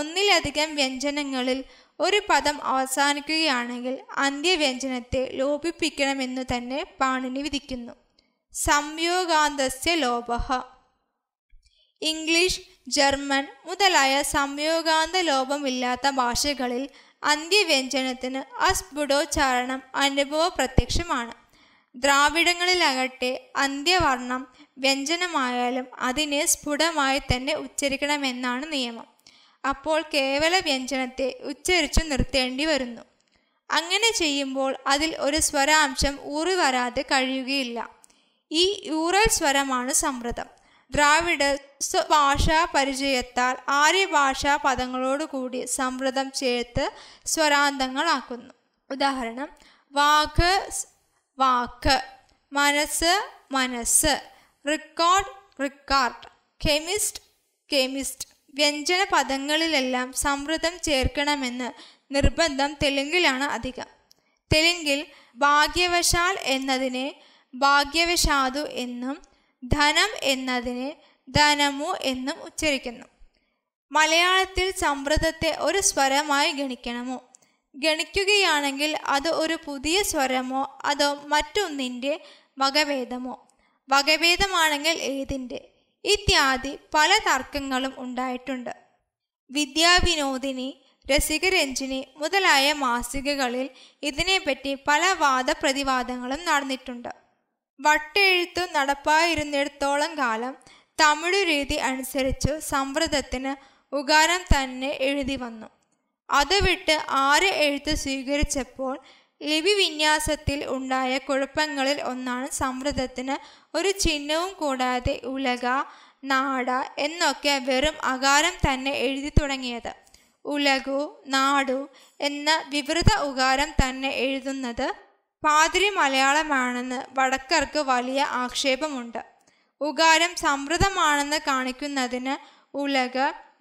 ഒന്നിലധികം വ്യഞ്ജനങ്ങളിൽ ഒരു പദം അവസാനിക്കുകയാണെങ്കിൽ അന്ത്യവ്യഞ്ജനത്തെ ലോപിപ്പിക്കണമെന്നു തന്നെ പാണിനി വിധിക്കുന്നു സംയോഗാന്തസ്യ ലോപഹ ഇംഗ്ലീഷ് ജർമ്മൻ മുതലായ സംയോഗാന്ത ലോപമില്ലാത്ത ഭാഷകളിൽ അന്ത്യവ്യഞ്ജനത്തിന് അസ്ബുഡോച്ചാരണം അനുഭവ പ്രത്യക്ഷമാണ് ദ്രാവിഡങ്ങളിലകട്ടെ അന്ത്യവർണം വ്യഞ്ജനമായാലും അതിനെ സ്ഫുടമായി തന്നെ ഉച്ചരിക്കണമെന്നാണ് നിയമം അപ്പോൾ കേവല വ്യഞ്ജനത്തെ ഉച്ചരിച്ചു നിർത്തേണ്ടി വരുന്നു അങ്ങനെ ചെയ്യുമ്പോൾ അതിൽ ഒരു സ്വരാംശം ഊറി വരാതെ കഴിയുകയില്ല ഈ യൂറൽ സ്വരമാണ് സമ്മൃതം ദ്രാവിഡ സ്വഭാഷാ പരിചയത്താൽ ആര്യഭാഷാ പദങ്ങളോടുകൂടി സംവൃതം ചേർത്ത് സ്വരാന്തങ്ങളാക്കുന്നു ഉദാഹരണം വാക്ക് വാക്ക് മനസ്സ് മനസ്സ് റിക്കോർഡ് റിക്കാർഡ് കെമിസ്റ്റ് കെമിസ്റ്റ് വ്യഞ്ജന പദങ്ങളിലെല്ലാം സമൃദ്ധം ചേർക്കണമെന്ന് നിർബന്ധം തെലുങ്കിലാണ് അധികം തെലുങ്കിൽ ഭാഗ്യവശാൽ എന്നതിനെ ഭാഗ്യവശാതു എന്നും ധനം എന്നതിനെ ധനമു എന്നും ഉച്ചരിക്കുന്നു മലയാളത്തിൽ സമ്പ്രദത്തെ ഒരു സ്വരമായി ഗണിക്കണമോ ഗണിക്കുകയാണെങ്കിൽ അത് ഒരു പുതിയ സ്വരമോ അതോ മറ്റൊന്നിൻ്റെ വകഭേദമോ വകഭേദമാണെങ്കിൽ ഏതിൻ്റെ ഇത്യാദി പല തർക്കങ്ങളും ഉണ്ടായിട്ടുണ്ട് വിദ്യാവിനോദിനി രസികരഞ്ജിനി മുതലായ മാസികകളിൽ ഇതിനെപ്പറ്റി പല വാദപ്രതിവാദങ്ങളും നടന്നിട്ടുണ്ട് വട്ടെഴുത്ത് നടപ്പായിരുന്നിടത്തോളം കാലം തമിഴ് രീതി അനുസരിച്ച് സമ്പ്രദത്തിന് ഉകാരം തന്നെ എഴുതി വന്നു അത് വിട്ട് ആറ് എഴുത്ത് സ്വീകരിച്ചപ്പോൾ ലിപി വിന്യാസത്തിൽ ഉണ്ടായ കുഴപ്പങ്ങളിൽ ഒന്നാണ് സമ്പ്രദത്തിന് ഒരു ചിഹ്നവും കൂടാതെ ഉലക നാട എന്നൊക്കെ വെറും അകാരം തന്നെ എഴുതി തുടങ്ങിയത് ഉലകു നാടു എന്ന വിവൃത ഉകാരം തന്നെ എഴുതുന്നത് പാതിരി മലയാളമാണെന്ന് വടക്കർക്ക് വലിയ ആക്ഷേപമുണ്ട് ഉകാരം സമൃദ്ധമാണെന്ന് കാണിക്കുന്നതിന് ഉലക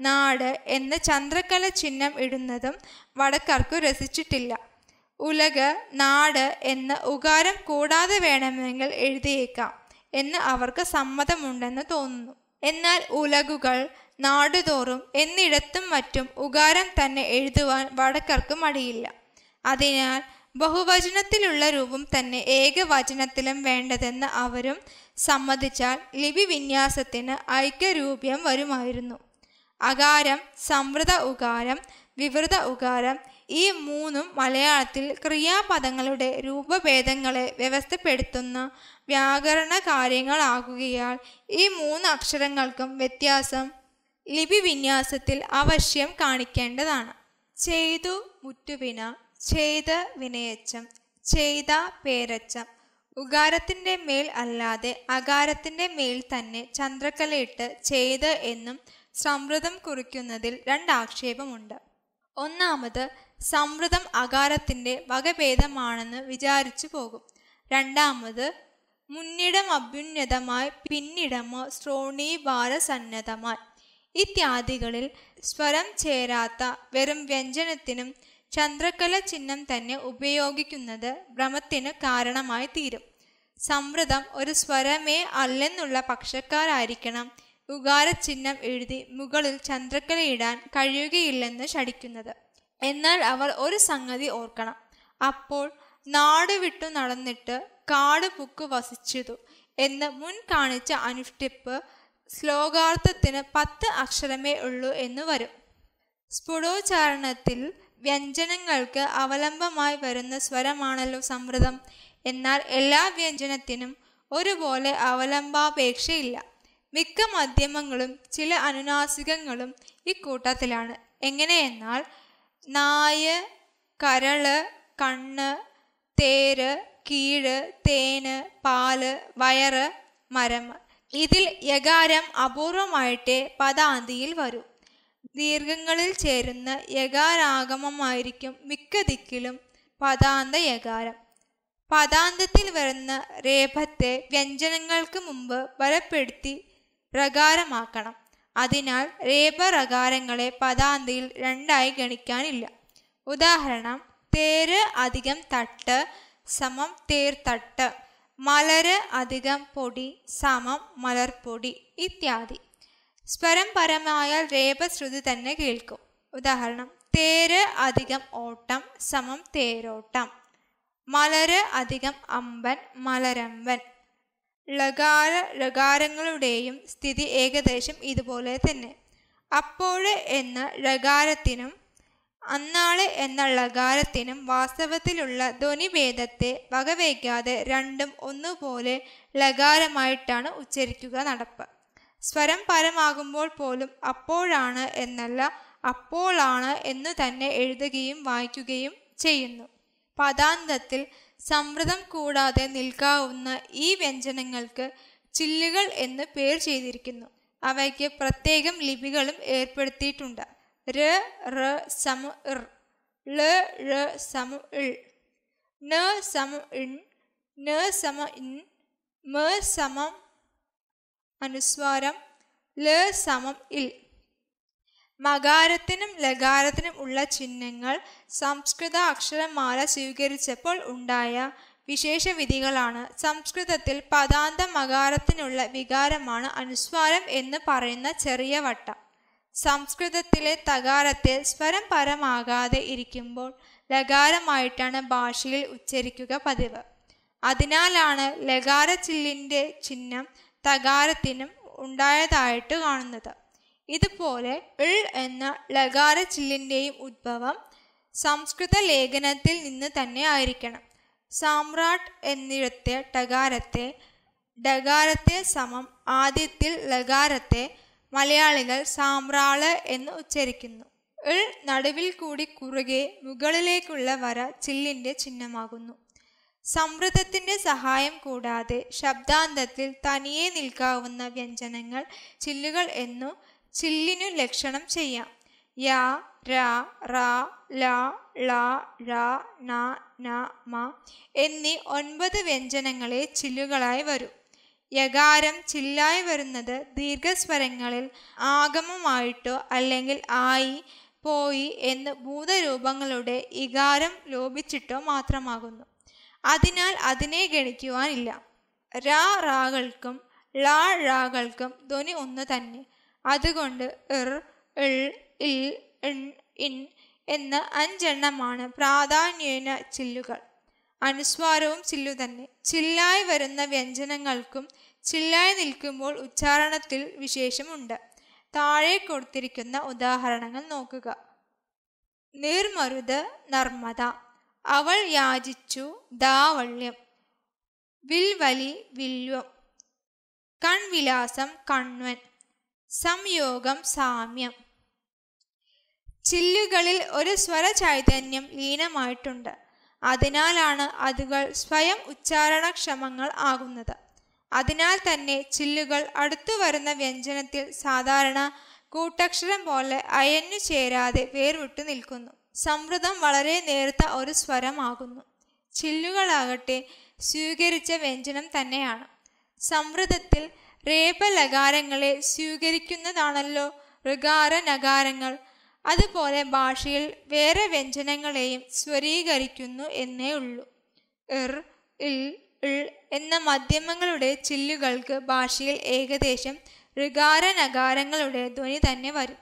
നാട് എന്ന ചന്ദ്രകല ചിഹ്നം ഇടുന്നതും വടക്കർക്ക് രസിച്ചിട്ടില്ല ഉലക നാട് എന്ന് ഉകാരം കൂടാതെ വേണമെങ്കിൽ എഴുതിയേക്കാം എന്ന് അവർക്ക് സമ്മതമുണ്ടെന്ന് തോന്നുന്നു എന്നാൽ ഉലകുകൾ നാടുതോറും എന്നിടത്തും മറ്റും ഉകാരം തന്നെ എഴുതുവാൻ വടക്കർക്ക് മടിയില്ല അതിനാൽ ബഹുവചനത്തിലുള്ള രൂപം തന്നെ ഏകവചനത്തിലും വേണ്ടതെന്ന് അവരും സമ്മതിച്ചാൽ ലിപി വിന്യാസത്തിന് ഐക്യരൂപ്യം വരുമായിരുന്നു അകാരം സംവൃത ഉകാരം വിവൃത ഉകാരം ഈ മൂന്നും മലയാളത്തിൽ ക്രിയാപദങ്ങളുടെ രൂപഭേദങ്ങളെ വ്യവസ്ഥപ്പെടുത്തുന്ന വ്യാകരണ കാര്യങ്ങളാകുകയാൽ ഈ മൂന്ന് അക്ഷരങ്ങൾക്കും വ്യത്യാസം ലിപി വിന്യാസത്തിൽ അവശ്യം കാണിക്കേണ്ടതാണ് ചെയ്തു മുറ്റുപിന ചെയ്ത വിനയച്ചം ചെയ്ത പേരച്ചം ഉകാരത്തിൻ്റെ മേൽ അല്ലാതെ അകാരത്തിൻ്റെ മേൽ തന്നെ ചന്ദ്രക്കലയിട്ട് ചെയ്ത് എന്നും സംവൃതം കുറിക്കുന്നതിൽ രണ്ടാക്ഷേപമുണ്ട് ഒന്നാമത് സംവൃതം അകാരത്തിൻ്റെ വകഭേദമാണെന്ന് വിചാരിച്ചു പോകും രണ്ടാമത് മുന്നിടം അഭ്യുന്നതമായി പിന്നിടമോ ശ്രോണീഭാരസന്നതമായി ഇത്യാദികളിൽ സ്വരം ചേരാത്ത വെറും വ്യഞ്ജനത്തിനും ചന്ദ്രക്കല ചിഹ്നം തന്നെ ഉപയോഗിക്കുന്നത് ഭ്രമത്തിന് കാരണമായി തീരും സംവൃതം ഒരു സ്വരമേ അല്ലെന്നുള്ള പക്ഷക്കാരായിരിക്കണം ചിഹ്നം എഴുതി മുകളിൽ ചന്ദ്രക്കലയിടാൻ കഴിയുകയില്ലെന്ന് ശഠിക്കുന്നത് എന്നാൽ അവർ ഒരു സംഗതി ഓർക്കണം അപ്പോൾ നാട് വിട്ടു നടന്നിട്ട് കാട് പുക്ക് വസിച്ചതു എന്ന് മുൻ കാണിച്ച അനുഷ്ഠിപ്പ് ശ്ലോകാർത്ഥത്തിന് പത്ത് അക്ഷരമേ ഉള്ളൂ എന്ന് വരും സ്ഫുടോച്ചാരണത്തിൽ വ്യഞ്ജനങ്ങൾക്ക് അവലംബമായി വരുന്ന സ്വരമാണല്ലോ സമൃതം എന്നാൽ എല്ലാ വ്യഞ്ജനത്തിനും ഒരുപോലെ അവലംബാപേക്ഷയില്ല മിക്ക മധ്യമങ്ങളും ചില അനുനാസികങ്ങളും ഇക്കൂട്ടത്തിലാണ് എങ്ങനെയെന്നാൽ നായ കരള് കണ്ണ് തേര് കീഴ് തേന് പാല് വയറ് മരം ഇതിൽ യകാരം അപൂർവമായിട്ടേ പദാന്തിയിൽ വരൂ ദീർഘങ്ങളിൽ ചേരുന്ന യകാരാഗമമായിരിക്കും മിക്ക ദിക്കിലും പദാന്ത യകാരം പദാന്തത്തിൽ വരുന്ന രേഭത്തെ വ്യഞ്ജനങ്ങൾക്ക് മുമ്പ് ബലപ്പെടുത്തി പ്രകാരമാക്കണം അതിനാൽ രേപറകാരങ്ങളെ പദാന്തിയിൽ രണ്ടായി ഗണിക്കാനില്ല ഉദാഹരണം തേര് അധികം തട്ട് സമം തേർത്തട്ട് മലര് അധികം പൊടി സമം മലർപ്പൊടി ഇത്യാദി സ്വരം പരമായാൽ രേപശ്രുതി തന്നെ കേൾക്കും ഉദാഹരണം തേര് അധികം ഓട്ടം സമം തേരോട്ടം മലര് അധികം അമ്പൻ മലരമ്പൻ ലകാര ലകാരങ്ങളുടെയും സ്ഥിതി ഏകദേശം ഇതുപോലെ തന്നെ അപ്പോഴ് എന്ന ലകാരത്തിനും അന്നാള് എന്ന ലകാരത്തിനും വാസ്തവത്തിലുള്ള ധ്വനിഭേദത്തെ വകവയ്ക്കാതെ രണ്ടും ഒന്നുപോലെ ലകാരമായിട്ടാണ് ഉച്ചരിക്കുക നടപ്പ് സ്വരം പരമാകുമ്പോൾ പോലും അപ്പോഴാണ് എന്നല്ല അപ്പോളാണ് എന്ന് തന്നെ എഴുതുകയും വായിക്കുകയും ചെയ്യുന്നു പദാന്തത്തിൽ സമൃദ്ധം കൂടാതെ നിൽക്കാവുന്ന ഈ വ്യഞ്ജനങ്ങൾക്ക് ചില്ലുകൾ എന്ന് പേർ ചെയ്തിരിക്കുന്നു അവയ്ക്ക് പ്രത്യേകം ലിപികളും ഏർപ്പെടുത്തിയിട്ടുണ്ട് ര റ സമ ഇർ ള ഴ സമ ഇൾ ന സമ ഇൺ ന സമ ഇൻ മ സമം അനുസ്വാരം ല സമം ഇൽ മകാരത്തിനും ലകാരത്തിനും ഉള്ള ചിഹ്നങ്ങൾ സംസ്കൃത അക്ഷരമാല സ്വീകരിച്ചപ്പോൾ ഉണ്ടായ വിശേഷ വിധികളാണ് സംസ്കൃതത്തിൽ പദാന്ത മകാരത്തിനുള്ള വികാരമാണ് അനുസ്വാരം എന്ന് പറയുന്ന ചെറിയ വട്ട സംസ്കൃതത്തിലെ തകാരത്തിൽ സ്വരം പരമാകാതെ ഇരിക്കുമ്പോൾ ലകാരമായിട്ടാണ് ഭാഷയിൽ ഉച്ചരിക്കുക പതിവ് അതിനാലാണ് ലകാര ചില്ലിൻ്റെ ചിഹ്നം തകാരത്തിനും ഉണ്ടായതായിട്ട് കാണുന്നത് ഇതുപോലെ ഇൾ എന്ന ലകാര ചില്ലിൻ്റെയും ഉദ്ഭവം സംസ്കൃത ലേഖനത്തിൽ നിന്ന് തന്നെ ആയിരിക്കണം സാമ്രാട്ട് എന്നിടത്തെ ടകാരത്തെ ഡകാരത്തെ സമം ആദ്യത്തിൽ ലകാരത്തെ മലയാളികൾ സാമ്രാള് എന്ന് ഉച്ചരിക്കുന്നു ഇൾ നടുവിൽ കൂടി കുറുകെ മുകളിലേക്കുള്ള വര ചില്ലിൻ്റെ ചിഹ്നമാകുന്നു സംവൃതത്തിൻ്റെ സഹായം കൂടാതെ ശബ്ദാന്തത്തിൽ തനിയെ നിൽക്കാവുന്ന വ്യഞ്ജനങ്ങൾ ചില്ലുകൾ എന്നു ചില്ലിനു ലക്ഷണം ചെയ്യാം യ ര റ ല ള ഴ ന ന മ എന്നീ ഒൻപത് വ്യഞ്ജനങ്ങളെ ചില്ലുകളായി വരും യകാരം ചില്ലായി വരുന്നത് ദീർഘസ്വരങ്ങളിൽ ആഗമമായിട്ടോ അല്ലെങ്കിൽ ആയി പോയി എന്ന് ഭൂതരൂപങ്ങളുടെ ഇകാരം ലോപിച്ചിട്ടോ മാത്രമാകുന്നു അതിനാൽ അതിനെ ഗണിക്കുവാനില്ല രാ റാകൾക്കും ലാ ഴാകൾക്കും ധ്വനി ഒന്ന് തന്നെ അതുകൊണ്ട് ഇർ ഇൾ ഇൽ ഇൺ ഇൻ എന്ന അഞ്ചെണ്ണമാണ് പ്രാധാന്യേന ചില്ലുകൾ അനുസ്വാരവും ചില്ലു തന്നെ ചില്ലായി വരുന്ന വ്യഞ്ജനങ്ങൾക്കും ചില്ലായി നിൽക്കുമ്പോൾ ഉച്ചാരണത്തിൽ വിശേഷമുണ്ട് താഴെ കൊടുത്തിരിക്കുന്ന ഉദാഹരണങ്ങൾ നോക്കുക നിർമരുത് നർമ്മദ അവൾ യാചിച്ചു ദാവള്യം വിൽവലി വില്വം കൺവിലാസം കൺവൻ സംയോഗം സാമ്യം ചില്ലുകളിൽ ഒരു സ്വര ചൈതന്യം ലീനമായിട്ടുണ്ട് അതിനാലാണ് അതുകൾ സ്വയം ഉച്ചാരണക്ഷമങ്ങൾ ആകുന്നത് അതിനാൽ തന്നെ ചില്ലുകൾ അടുത്തു വരുന്ന വ്യഞ്ജനത്തിൽ സാധാരണ കൂട്ടക്ഷരം പോലെ അയഞ്ഞു ചേരാതെ വേർവിട്ടു നിൽക്കുന്നു സംവൃതം വളരെ നേർത്ത ഒരു സ്വരമാകുന്നു ചില്ലുകളാകട്ടെ സ്വീകരിച്ച വ്യഞ്ജനം തന്നെയാണ് സംവൃതത്തിൽ രേപലകാരങ്ങളെ സ്വീകരിക്കുന്നതാണല്ലോ ഋകാര നഗാരങ്ങൾ അതുപോലെ ഭാഷയിൽ വേറെ വ്യഞ്ജനങ്ങളെയും സ്വരീകരിക്കുന്നു എന്നേ ഉള്ളൂ ഇർ ഇൽ ഇൾ എന്ന മധ്യമങ്ങളുടെ ചില്ലുകൾക്ക് ഭാഷയിൽ ഏകദേശം ഋകാര നഗാരങ്ങളുടെ ധ്വനി തന്നെ വരും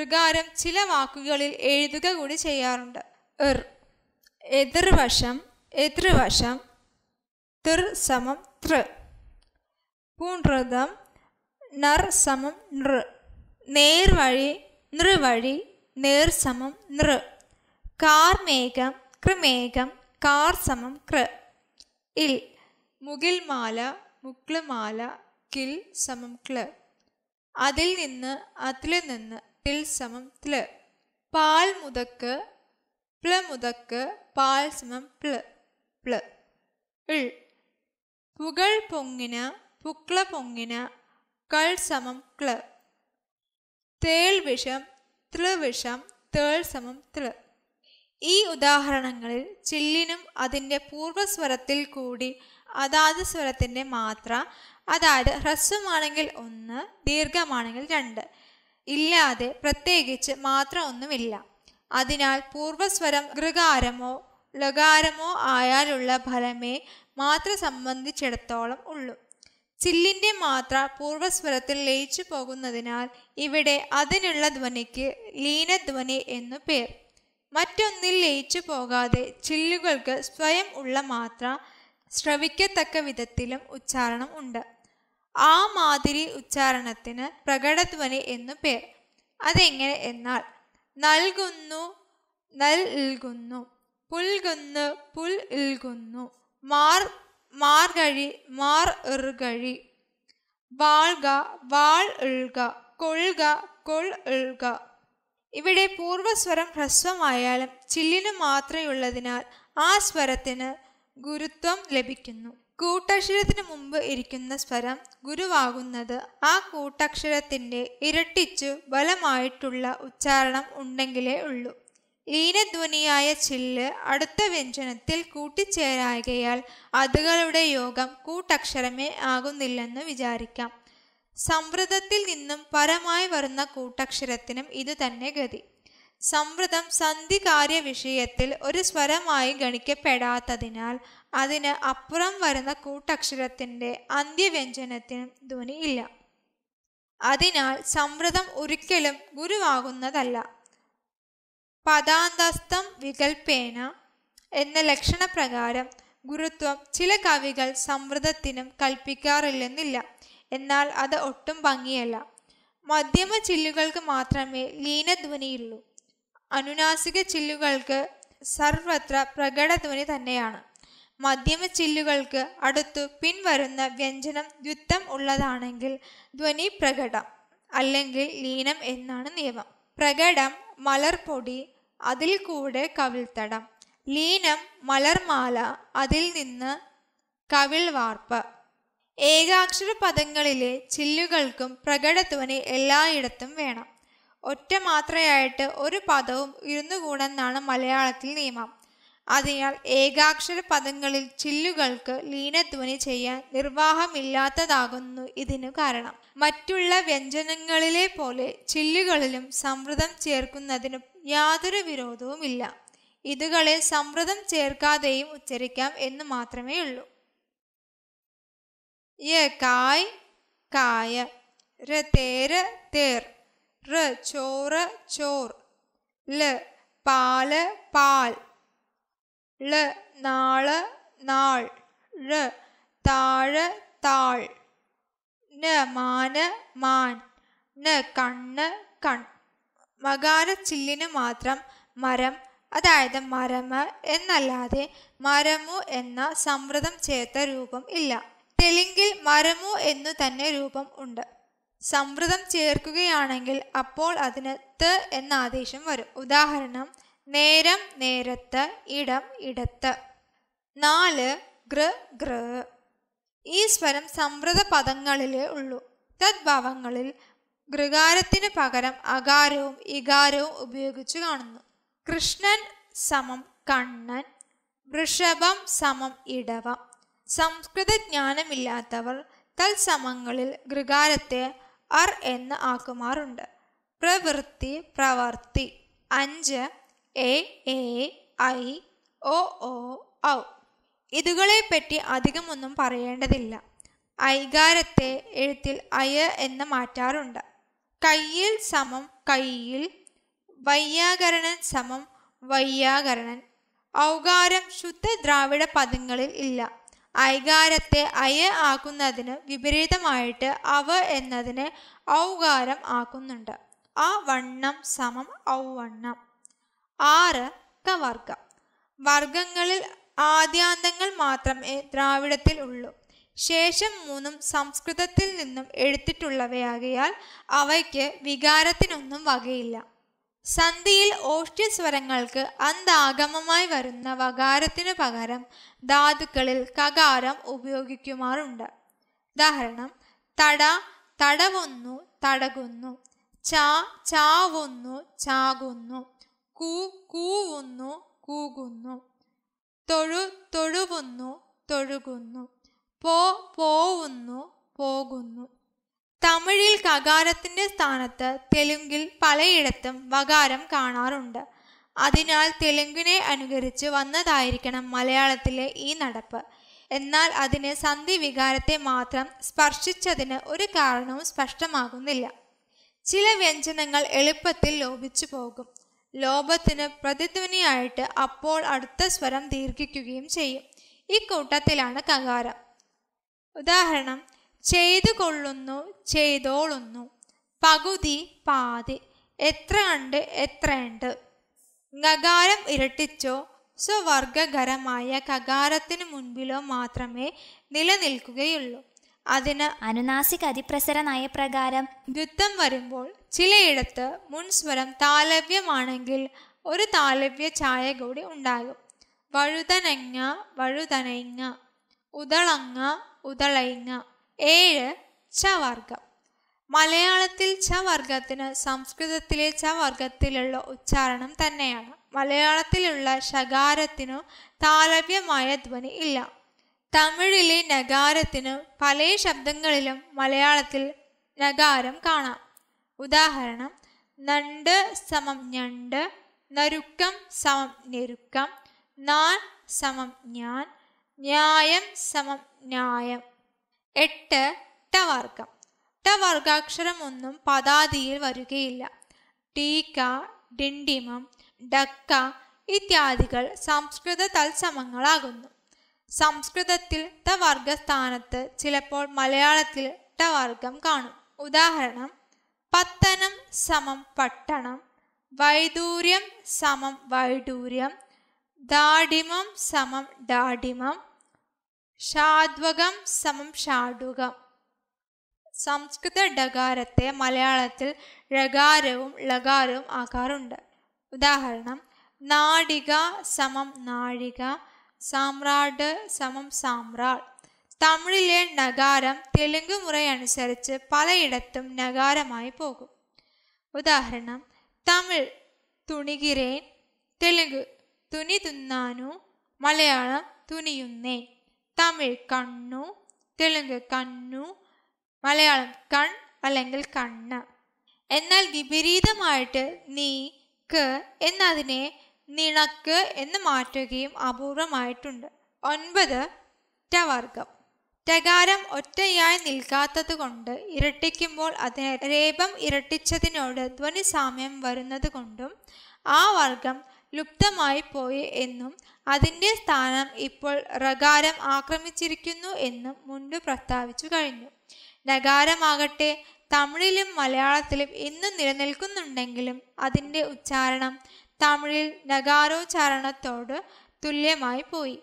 ഋകാരം ചില വാക്കുകളിൽ എഴുതുക കൂടി ചെയ്യാറുണ്ട് എർ എതിർവശം എതിർവശം തൃ സമം തൃ പൂണ്ടൃതം നർ സമം നൃ നേർവഴി നൃവഴി നേർ സമം നൃ കാർമേഘം കൃമേഘം കാർ സമം കൃ ഇൽ മുകിൽമാല മുക്ലമാല കിൽ സമം ക്ല അതിൽ നിന്ന് അതിൽ നിന്ന് ടിൽ സമം ത്ല് പാൽ മുതക്ക് പ്ല മുതക്ക് പാൽ സമം പ്ല പ്ല ഇൾ പുകൾ പൊങ്ങിന് പുക്ല പൊങ്ങിന് കൾ സമം ക്ല തേൾ വിഷം ത്ല് വിഷം തേൾ സമം ത്ല് ഈ ഉദാഹരണങ്ങളിൽ ചില്ലിനും അതിൻ്റെ പൂർവ്വസ്വരത്തിൽ കൂടി അതാത് സ്വരത്തിൻ്റെ മാത്ര അതായത് ഹ്രസ്വമാണെങ്കിൽ ഒന്ന് ദീർഘമാണെങ്കിൽ രണ്ട് ഇല്ലാതെ പ്രത്യേകിച്ച് മാത്രം ഒന്നുമില്ല അതിനാൽ പൂർവസ്വരം ഗൃകാരമോ ലകാരമോ ആയാലുള്ള ഫലമേ മാത്ര സംബന്ധിച്ചിടത്തോളം ഉള്ളൂ ചില്ലിൻ്റെ മാത്ര പൂർവസ്വരത്തിൽ ലയിച്ചു പോകുന്നതിനാൽ ഇവിടെ അതിനുള്ള ധ്വനിക്ക് ലീനധ്വനി എന്നു പേർ മറ്റൊന്നിൽ ലയിച്ചു പോകാതെ ചില്ലുകൾക്ക് സ്വയം ഉള്ള മാത്ര ശ്രവിക്കത്തക്ക വിധത്തിലും ഉച്ചാരണം ഉണ്ട് ആ മാതിരി ഉച്ചാരണത്തിന് പ്രകടധ്വനി എന്നു പേർ അതെങ്ങനെ എന്നാൽ നൽകുന്നു നൽകുന്നു പുൽകുന്നു പുൽ ഇൽകുന്നു മാർ മാർഗഴി മാർ ഇറുകഴി വാൾക വാൾ ഇഴുക കൊഴുക കൊൾ ഇഴുക ഇവിടെ പൂർവസ്വരം ഹ്രസ്വമായാലും ചില്ലിനു മാത്രമുള്ളതിനാൽ ആ സ്വരത്തിന് ഗുരുത്വം ലഭിക്കുന്നു കൂട്ടക്ഷരത്തിനു മുമ്പ് ഇരിക്കുന്ന സ്വരം ഗുരുവാകുന്നത് ആ കൂട്ടക്ഷരത്തിന്റെ ഇരട്ടിച്ചു ബലമായിട്ടുള്ള ഉച്ചാരണം ഉണ്ടെങ്കിലേ ഉള്ളൂ ലീനധ്വനിയായ ചില്ല് അടുത്ത വ്യഞ്ജനത്തിൽ കൂട്ടിച്ചേരായകയാൽ അതുകളുടെ യോഗം കൂട്ടക്ഷരമേ ആകുന്നില്ലെന്ന് വിചാരിക്കാം സംവൃതത്തിൽ നിന്നും പരമായി വരുന്ന കൂട്ടക്ഷരത്തിനും ഇത് തന്നെ ഗതി സംവൃതം സന്ധികാര്യ വിഷയത്തിൽ ഒരു സ്വരമായി ഗണിക്കപ്പെടാത്തതിനാൽ അതിന് അപ്പുറം വരുന്ന കൂട്ടക്ഷരത്തിൻ്റെ അന്ത്യവ്യഞ്ജനത്തിനും ധ്വനി ഇല്ല അതിനാൽ സംവൃതം ഒരിക്കലും ഗുരുവാകുന്നതല്ല പദാന്തസ്ഥം വികൽപ്പേന എന്ന ലക്ഷണപ്രകാരം ഗുരുത്വം ചില കവികൾ സംവൃതത്തിനും കൽപ്പിക്കാറില്ലെന്നില്ല എന്നാൽ അത് ഒട്ടും ഭംഗിയല്ല മധ്യമ ചില്ലുകൾക്ക് മാത്രമേ ലീനധ്വനിയുള്ളൂ അനുനാസിക ചില്ലുകൾക്ക് സർവത്ര പ്രകടധ്വനി തന്നെയാണ് മധ്യമ ചില്ലുകൾക്ക് അടുത്തു പിൻവരുന്ന വ്യഞ്ജനം ദ്വിത്തം ഉള്ളതാണെങ്കിൽ ധ്വനി പ്രകടം അല്ലെങ്കിൽ ലീനം എന്നാണ് നിയമം പ്രകടം മലർപ്പൊടി അതിൽ കൂടെ കവിൾത്തടം ലീനം മലർമാല അതിൽ നിന്ന് കവിൾവാർപ്പ് ഏകാക്ഷര പദങ്ങളിലെ ചില്ലുകൾക്കും പ്രകടത്വന് എല്ലായിടത്തും വേണം ഒറ്റ മാത്രയായിട്ട് ഒരു പദവും ഇരുന്നുകൂടെന്നാണ് മലയാളത്തിൽ നിയമം അതിനാൽ ഏകാക്ഷര പദങ്ങളിൽ ചില്ലുകൾക്ക് ലീനധ്വനി ചെയ്യാൻ നിർവാഹമില്ലാത്തതാകുന്നു ഇതിനു കാരണം മറ്റുള്ള വ്യഞ്ജനങ്ങളിലെ പോലെ ചില്ലുകളിലും സമൃദ്ധം ചേർക്കുന്നതിനും യാതൊരു വിരോധവുമില്ല ഇതുകളെ സമൃദ്ധം ചേർക്കാതെയും ഉച്ചരിക്കാം എന്ന് മാത്രമേ ഉള്ളൂ കായ് കായ ര തേർ ചോറ് ചോർ ല പാല് പാൽ ള നാള് നാൾ ഴ താഴ താൾ ന മാന മാൻ ന കണ്ണ് കൺ മകാരച്ചില്ലിന് മാത്രം മരം അതായത് മരമ എന്നല്ലാതെ മരമു എന്ന സമൃദ്ധം ചേർത്ത രൂപം ഇല്ല തെലുങ്കിൽ മരമു എന്നു തന്നെ രൂപം ഉണ്ട് സമൃദ്ധം ചേർക്കുകയാണെങ്കിൽ അപ്പോൾ അതിന് ത് എന്ന ആദേശം വരും ഉദാഹരണം നേരം നേരത്ത് ഇടം ഇടത്ത് നാല് ഗൃ ഗൃ ഈ സ്വരം സംവൃത പദങ്ങളിലേ ഉള്ളൂ തദ്ഭാവങ്ങളിൽ ഗൃകാരത്തിന് പകരം അകാരവും ഇകാരവും ഉപയോഗിച്ചു കാണുന്നു കൃഷ്ണൻ സമം കണ്ണൻ വൃഷഭം സമം ഇടവം സംസ്കൃത ജ്ഞാനമില്ലാത്തവർ തൽസമങ്ങളിൽ ഗൃകാരത്തെ അർ എന്ന് ആക്കുമാറുണ്ട് പ്രവൃത്തി പ്രവർത്തി അഞ്ച് എ എ ഐ ഒ ഒ ഔ ഇതുകളെപ്പറ്റി അധികമൊന്നും പറയേണ്ടതില്ല ഐകാരത്തെ എഴുത്തിൽ അയ എന്ന് മാറ്റാറുണ്ട് കയ്യിൽ സമം കയ്യിൽ വയ്യാകരണൻ സമം വയ്യാകരണൻ ഔകാരം ശുദ്ധ ദ്രാവിഡ പദങ്ങളിൽ ഇല്ല ഐകാരത്തെ അയ ആക്കുന്നതിന് വിപരീതമായിട്ട് അവ എന്നതിനെ ഔകാരം ആക്കുന്നുണ്ട് ആ വണ്ണം സമം ഔവണ്ണം ആറ് കവർഗ വർഗങ്ങളിൽ ആദ്യാന്തങ്ങൾ മാത്രമേ ദ്രാവിഡത്തിൽ ഉള്ളൂ ശേഷം മൂന്നും സംസ്കൃതത്തിൽ നിന്നും എടുത്തിട്ടുള്ളവയാകയാൽ അവയ്ക്ക് വികാരത്തിനൊന്നും വകയില്ല സന്ധിയിൽ ഓഷ്ട്യ സ്വരങ്ങൾക്ക് അന്താഗമമായി വരുന്ന വകാരത്തിനു പകരം ധാതുക്കളിൽ കകാരം ഉപയോഗിക്കുമാറുണ്ട് ഉദാഹരണം തട തടവൊന്നു തടകുന്നു ചാ ചാവുന്നു ചാകുന്നു കൂ കൂവുന്നു കൂകുന്നു തൊഴു തൊഴുവുന്നു തൊഴുകുന്നു പോ പോവുന്നു പോകുന്നു തമിഴിൽ കകാരത്തിന്റെ സ്ഥാനത്ത് തെലുങ്കിൽ പലയിടത്തും വകാരം കാണാറുണ്ട് അതിനാൽ തെലുങ്കിനെ അനുകരിച്ച് വന്നതായിരിക്കണം മലയാളത്തിലെ ഈ നടപ്പ് എന്നാൽ അതിന് സന്ധി വികാരത്തെ മാത്രം സ്പർശിച്ചതിന് ഒരു കാരണവും സ്പഷ്ടമാകുന്നില്ല ചില വ്യഞ്ജനങ്ങൾ എളുപ്പത്തിൽ ലോപിച്ചു പോകും ലോഭത്തിന് പ്രതിധ്വനിയായിട്ട് അപ്പോൾ അടുത്ത സ്വരം ദീർഘിക്കുകയും ചെയ്യും ഇക്കൂട്ടത്തിലാണ് കകാരം ഉദാഹരണം ചെയ്തു കൊള്ളുന്നു ചെയ്തോളുന്നു പകുതി പാതി എത്ര കണ്ട് എത്രയുണ്ട് ഗകാരം ഇരട്ടിച്ചോ സ്വവർഗകരമായ കകാരത്തിന് മുൻപിലോ മാത്രമേ നിലനിൽക്കുകയുള്ളൂ അതിന് അനുനാസിക അതിപ്രസരനായ പ്രകാരം ദ്വിത്വം വരുമ്പോൾ ചിലയിടത്ത് മുൻസ്വരം താലവ്യമാണെങ്കിൽ ഒരു താലവ്യ ചായ കൂടി ഉണ്ടാകും വഴുതനങ്ങ വഴുതനങ്ങ ഉദളങ്ങ ഉദളങ്ങ ഏഴ് ചവർഗം മലയാളത്തിൽ ച വർഗത്തിന് സംസ്കൃതത്തിലെ ച വർഗത്തിലുള്ള ഉച്ചാരണം തന്നെയാണ് മലയാളത്തിലുള്ള ശകാരത്തിനു താലവ്യമായ ധ്വനി ഇല്ല തമിഴിലെ നഗാരത്തിനു പല ശബ്ദങ്ങളിലും മലയാളത്തിൽ നഗാരം കാണാം ഉദാഹരണം നണ്ട് സമം ഞണ്ട് നരുക്കം സമം നെരുക്കം നാൻ സമം ഞാൻ ന്യായം സമം ന്യായം എട്ട് ടവർഗം ടവർഗാക്ഷരം ഒന്നും പദാതിയിൽ വരികയില്ല ടീക്ക ഡിണ്ടിമം ഡക്ക ഇത്യാദികൾ സംസ്കൃത തത്സമങ്ങളാകുന്നു സംസ്കൃതത്തിൽ ടവർഗസ്ഥാനത്ത് ചിലപ്പോൾ മലയാളത്തിൽ ടവർഗം കാണും ഉദാഹരണം പത്തനം സമം പട്ടണം വൈദൂര്യം സമം വൈഡൂര്യം ദാഡിമം സമം ഡാഡിമം ഷാദ്വകം സമം ഷാഡുകം സംസ്കൃത ഡകാരത്തെ മലയാളത്തിൽ ഴകാരവും ലകാരവും ആക്കാറുണ്ട് ഉദാഹരണം നാടിക സമം നാഴിക സാമ്രാട് സമം സാമ്രാട് തമിഴിലെ നഗാരം തെലുങ്ക് മുറയനുസരിച്ച് പലയിടത്തും നഗാരമായി പോകും ഉദാഹരണം തമിഴ് തുണികിരേൻ തെലുങ്ക് തുണി തുന്നാനു മലയാളം തുനിയുന്നേൻ തമിഴ് കണ്ണു തെലുങ്ക് കണ്ണു മലയാളം കൺ അല്ലെങ്കിൽ കണ്ണ് എന്നാൽ വിപരീതമായിട്ട് നീ ക് എന്നതിനെ നിണക്ക് എന്ന് മാറ്റുകയും അപൂർവമായിട്ടുണ്ട് ഒൻപത് ടവർഗം ഒറ്റകാരം ഒറ്റയായി കൊണ്ട് ഇരട്ടിക്കുമ്പോൾ അതിനെ രേപം ഇരട്ടിച്ചതിനോട് ധ്വനി സാമ്യം വരുന്നത് കൊണ്ടും ആ വർഗം ലുപ്തമായി പോയി എന്നും അതിൻ്റെ സ്ഥാനം ഇപ്പോൾ റകാരം ആക്രമിച്ചിരിക്കുന്നു എന്നും മുൻപ് പ്രസ്താവിച്ചു കഴിഞ്ഞു നഗാരമാകട്ടെ തമിഴിലും മലയാളത്തിലും ഇന്നും നിലനിൽക്കുന്നുണ്ടെങ്കിലും അതിൻ്റെ ഉച്ചാരണം തമിഴിൽ നഗാരോച്ചാരണത്തോട് തുല്യമായി പോയി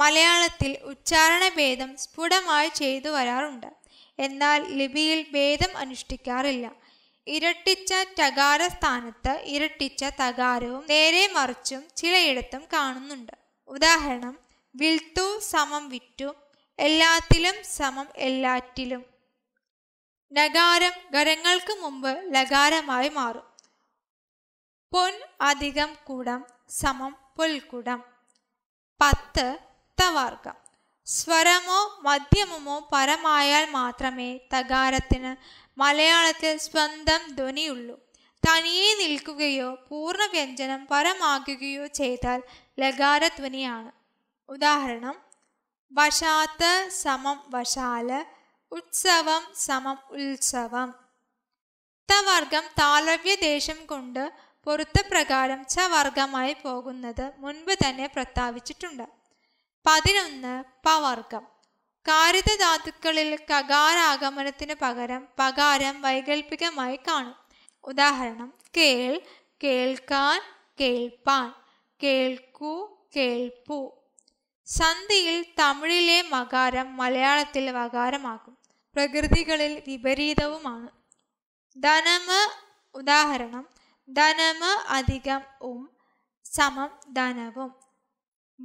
മലയാളത്തിൽ ഉച്ചാരണഭേദം സ്ഫുടമായി ചെയ്തു വരാറുണ്ട് എന്നാൽ ലിപിയിൽ ഭേദം അനുഷ്ഠിക്കാറില്ല ഇരട്ടിച്ച ടകാര സ്ഥാനത്ത് ഇരട്ടിച്ച തകാരവും നേരെ മറിച്ചും ചിലയിടത്തും കാണുന്നുണ്ട് ഉദാഹരണം വിൽത്തു സമം വിറ്റു എല്ലാത്തിലും സമം എല്ലാറ്റിലും നഗാരം ഗരങ്ങൾക്ക് മുമ്പ് ലകാരമായി മാറും പൊൻ അധികം കുടം സമം പുൽക്കുടം പത്ത് യുക്തവർഗം സ്വരമോ മധ്യമമോ പരമായാൽ മാത്രമേ തകാരത്തിന് മലയാളത്തിൽ സ്വന്തം ധ്വനിയുള്ളൂ തനിയെ നിൽക്കുകയോ പൂർണ്ണ വ്യഞ്ജനം പരമാക്കുകയോ ചെയ്താൽ ലകാരധ്വനിയാണ് ഉദാഹരണം വശാത്ത് സമം വശാല് ഉത്സവം സമം ഉത്സവം തവർഗം താലവ്യദേശം കൊണ്ട് പൊരുത്തപ്രകാരം ചവർഗമായി പോകുന്നത് മുൻപ് തന്നെ പ്രസ്താവിച്ചിട്ടുണ്ട് പതിനൊന്ന് പവർഗം കാരിതധാതുക്കളിൽ കകാരാഗമനത്തിന് പകരം പകാരം വൈകല്പികമായി കാണും ഉദാഹരണം കേൾ കേൾക്കാൻ കേൾപ്പാൻ കേൾക്കൂ കേൾപ്പൂ സന്ധിയിൽ തമിഴിലെ മകാരം മലയാളത്തിൽ വകാരമാകും പ്രകൃതികളിൽ വിപരീതവുമാണ് ധനമ ഉദാഹരണം ധനമ അധികം ഉം സമം ധനവും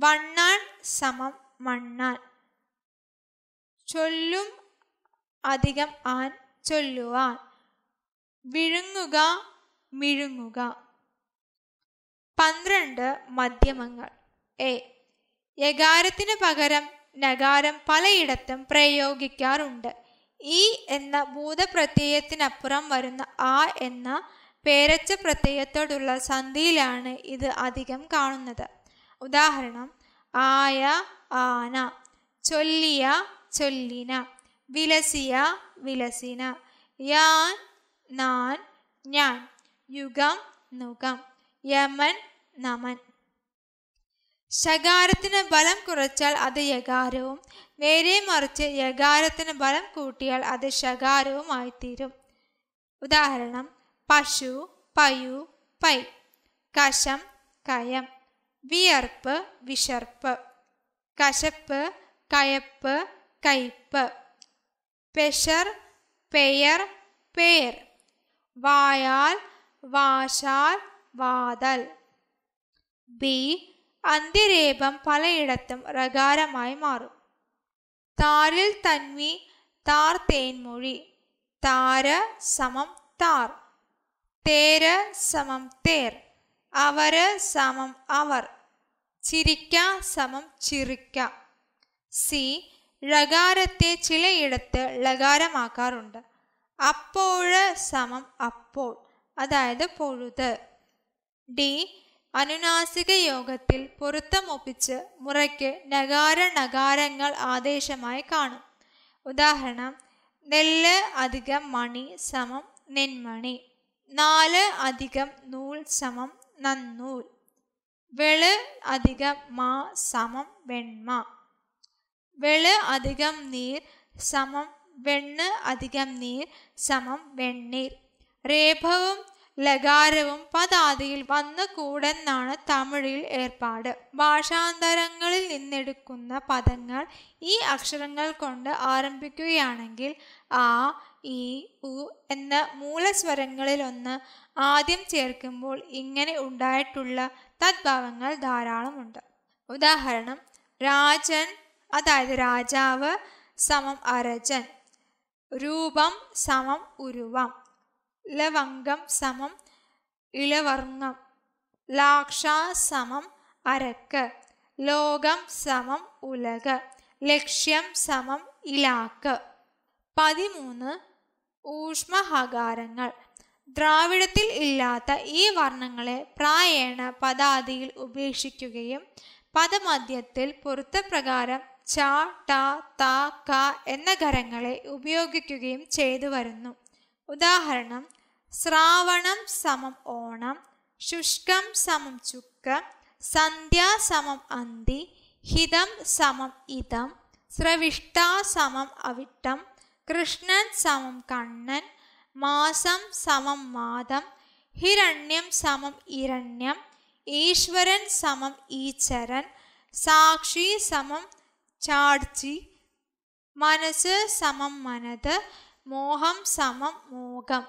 വണ്ണാൻ സമം മണ്ണാൻ ചൊല്ലും അധികം ആൻ ചൊല്ലുവാൻ വിഴുങ്ങുക മിഴുങ്ങുക പന്ത്രണ്ട് മധ്യമങ്ങൾ എ യകാരത്തിന് പകരം നഗാരം പലയിടത്തും പ്രയോഗിക്കാറുണ്ട് ഈ എന്ന ഭൂതപ്രത്യയത്തിനപ്പുറം വരുന്ന ആ എന്ന പേരച്ച പ്രത്യയത്തോടുള്ള സന്ധിയിലാണ് ഇത് അധികം കാണുന്നത് ഉദാഹരണം ആയ ആന ചൊല്ലിയ ചൊല്ലിന വിലസിയ വിലസിന യാൻ നാൻ ഞാൻ യുഗം നുഗം യമൻ നമൻ ശകാരത്തിന് ബലം കുറച്ചാൽ അത് യകാരവും നേരെ മറിച്ച് യകാരത്തിന് ബലം കൂട്ടിയാൽ അത് ശകാരവുമായിത്തീരും ഉദാഹരണം പശു പയു പൈ കശം കയം வியர்ப்பு விஷர்ப்பு கசப்பு கயப்பு கைப்பு பெஷர் பெயர் பேர் வாயால் வாஷால் வாதൽ ബി അന്തിരേപം പലയിടത്തും റകാരമായി മാറും താരിൽ തന്വി താർ തേൻമൊഴി താര സമം താർ തേര സമം തേർ അവര് സമം അവർ ചിരിക്ക സമം ചിരിക്ക സി ഴകാരത്തെ ചിലയിടത്ത് ലകാരമാക്കാറുണ്ട് അപ്പോഴ് സമം അപ്പോൾ അതായത് പൊഴുത് ഡി അനുനാസിക യോഗത്തിൽ പൊരുത്തമൊപ്പിച്ച് മുറയ്ക്ക് നകാര നകാരങ്ങൾ ആദേശമായി കാണും ഉദാഹരണം നെല്ല് അധികം മണി സമം നെന്മണി നാല് അധികം നൂൽ സമം നന്നൂൽ വെള് അധികം മാ സമം വെണ്മ വെള് അധികം നീർ സമം വെണ്ണ് അധികം നീർ സമം വെണ്ണീർ രേഭവും ലകാരവും പദാതിയിൽ വന്നു കൂടെന്നാണ് തമിഴിൽ ഏർപ്പാട് ഭാഷാന്തരങ്ങളിൽ നിന്നെടുക്കുന്ന പദങ്ങൾ ഈ അക്ഷരങ്ങൾ കൊണ്ട് ആരംഭിക്കുകയാണെങ്കിൽ ആ ഈ ഉ എന്ന മൂലസ്വരങ്ങളിലൊന്ന് ആദ്യം ചേർക്കുമ്പോൾ ഇങ്ങനെ ഉണ്ടായിട്ടുള്ള തദ്ഭാവങ്ങൾ ധാരാളമുണ്ട് ഉദാഹരണം രാജൻ അതായത് രാജാവ് സമം അരജൻ രൂപം സമം ഉരുവം ലവംഗം സമം ഇളവർങ്ങം ലാക്ഷ സമം അരക്ക് ലോകം സമം ഉലക ലക്ഷ്യം സമം ഇലാക്ക് പതിമൂന്ന് ഊഷ്മഹകാരങ്ങൾ ദ്രാവിഡത്തിൽ ഇല്ലാത്ത ഈ വർണ്ണങ്ങളെ പ്രായേണ പദാദിയിൽ ഉപേക്ഷിക്കുകയും പദമധ്യത്തിൽ പൊരുത്തപ്രകാരം ച ട ത ക എന്ന ഖരങ്ങളെ ഉപയോഗിക്കുകയും ചെയ്തു വരുന്നു ഉദാഹരണം ശ്രാവണം സമം ഓണം ശുഷ്കം സമം ചുക്ക് സന്ധ്യ സമം അന്തി ഹിതം സമം ഇതം ശ്രവിഷ്ട സമം അവിട്ടം കൃഷ്ണൻ സമം കണ്ണൻ മാസം സമം മാതം ഹിരണ്യം സമം ഇരണ്യം ഈശ്വരൻ സമം ഈശ്വരൻ സാക്ഷി സമം ചാഡ്ചി മനസ്സ് സമം മനത് മോഹം സമം മോഹം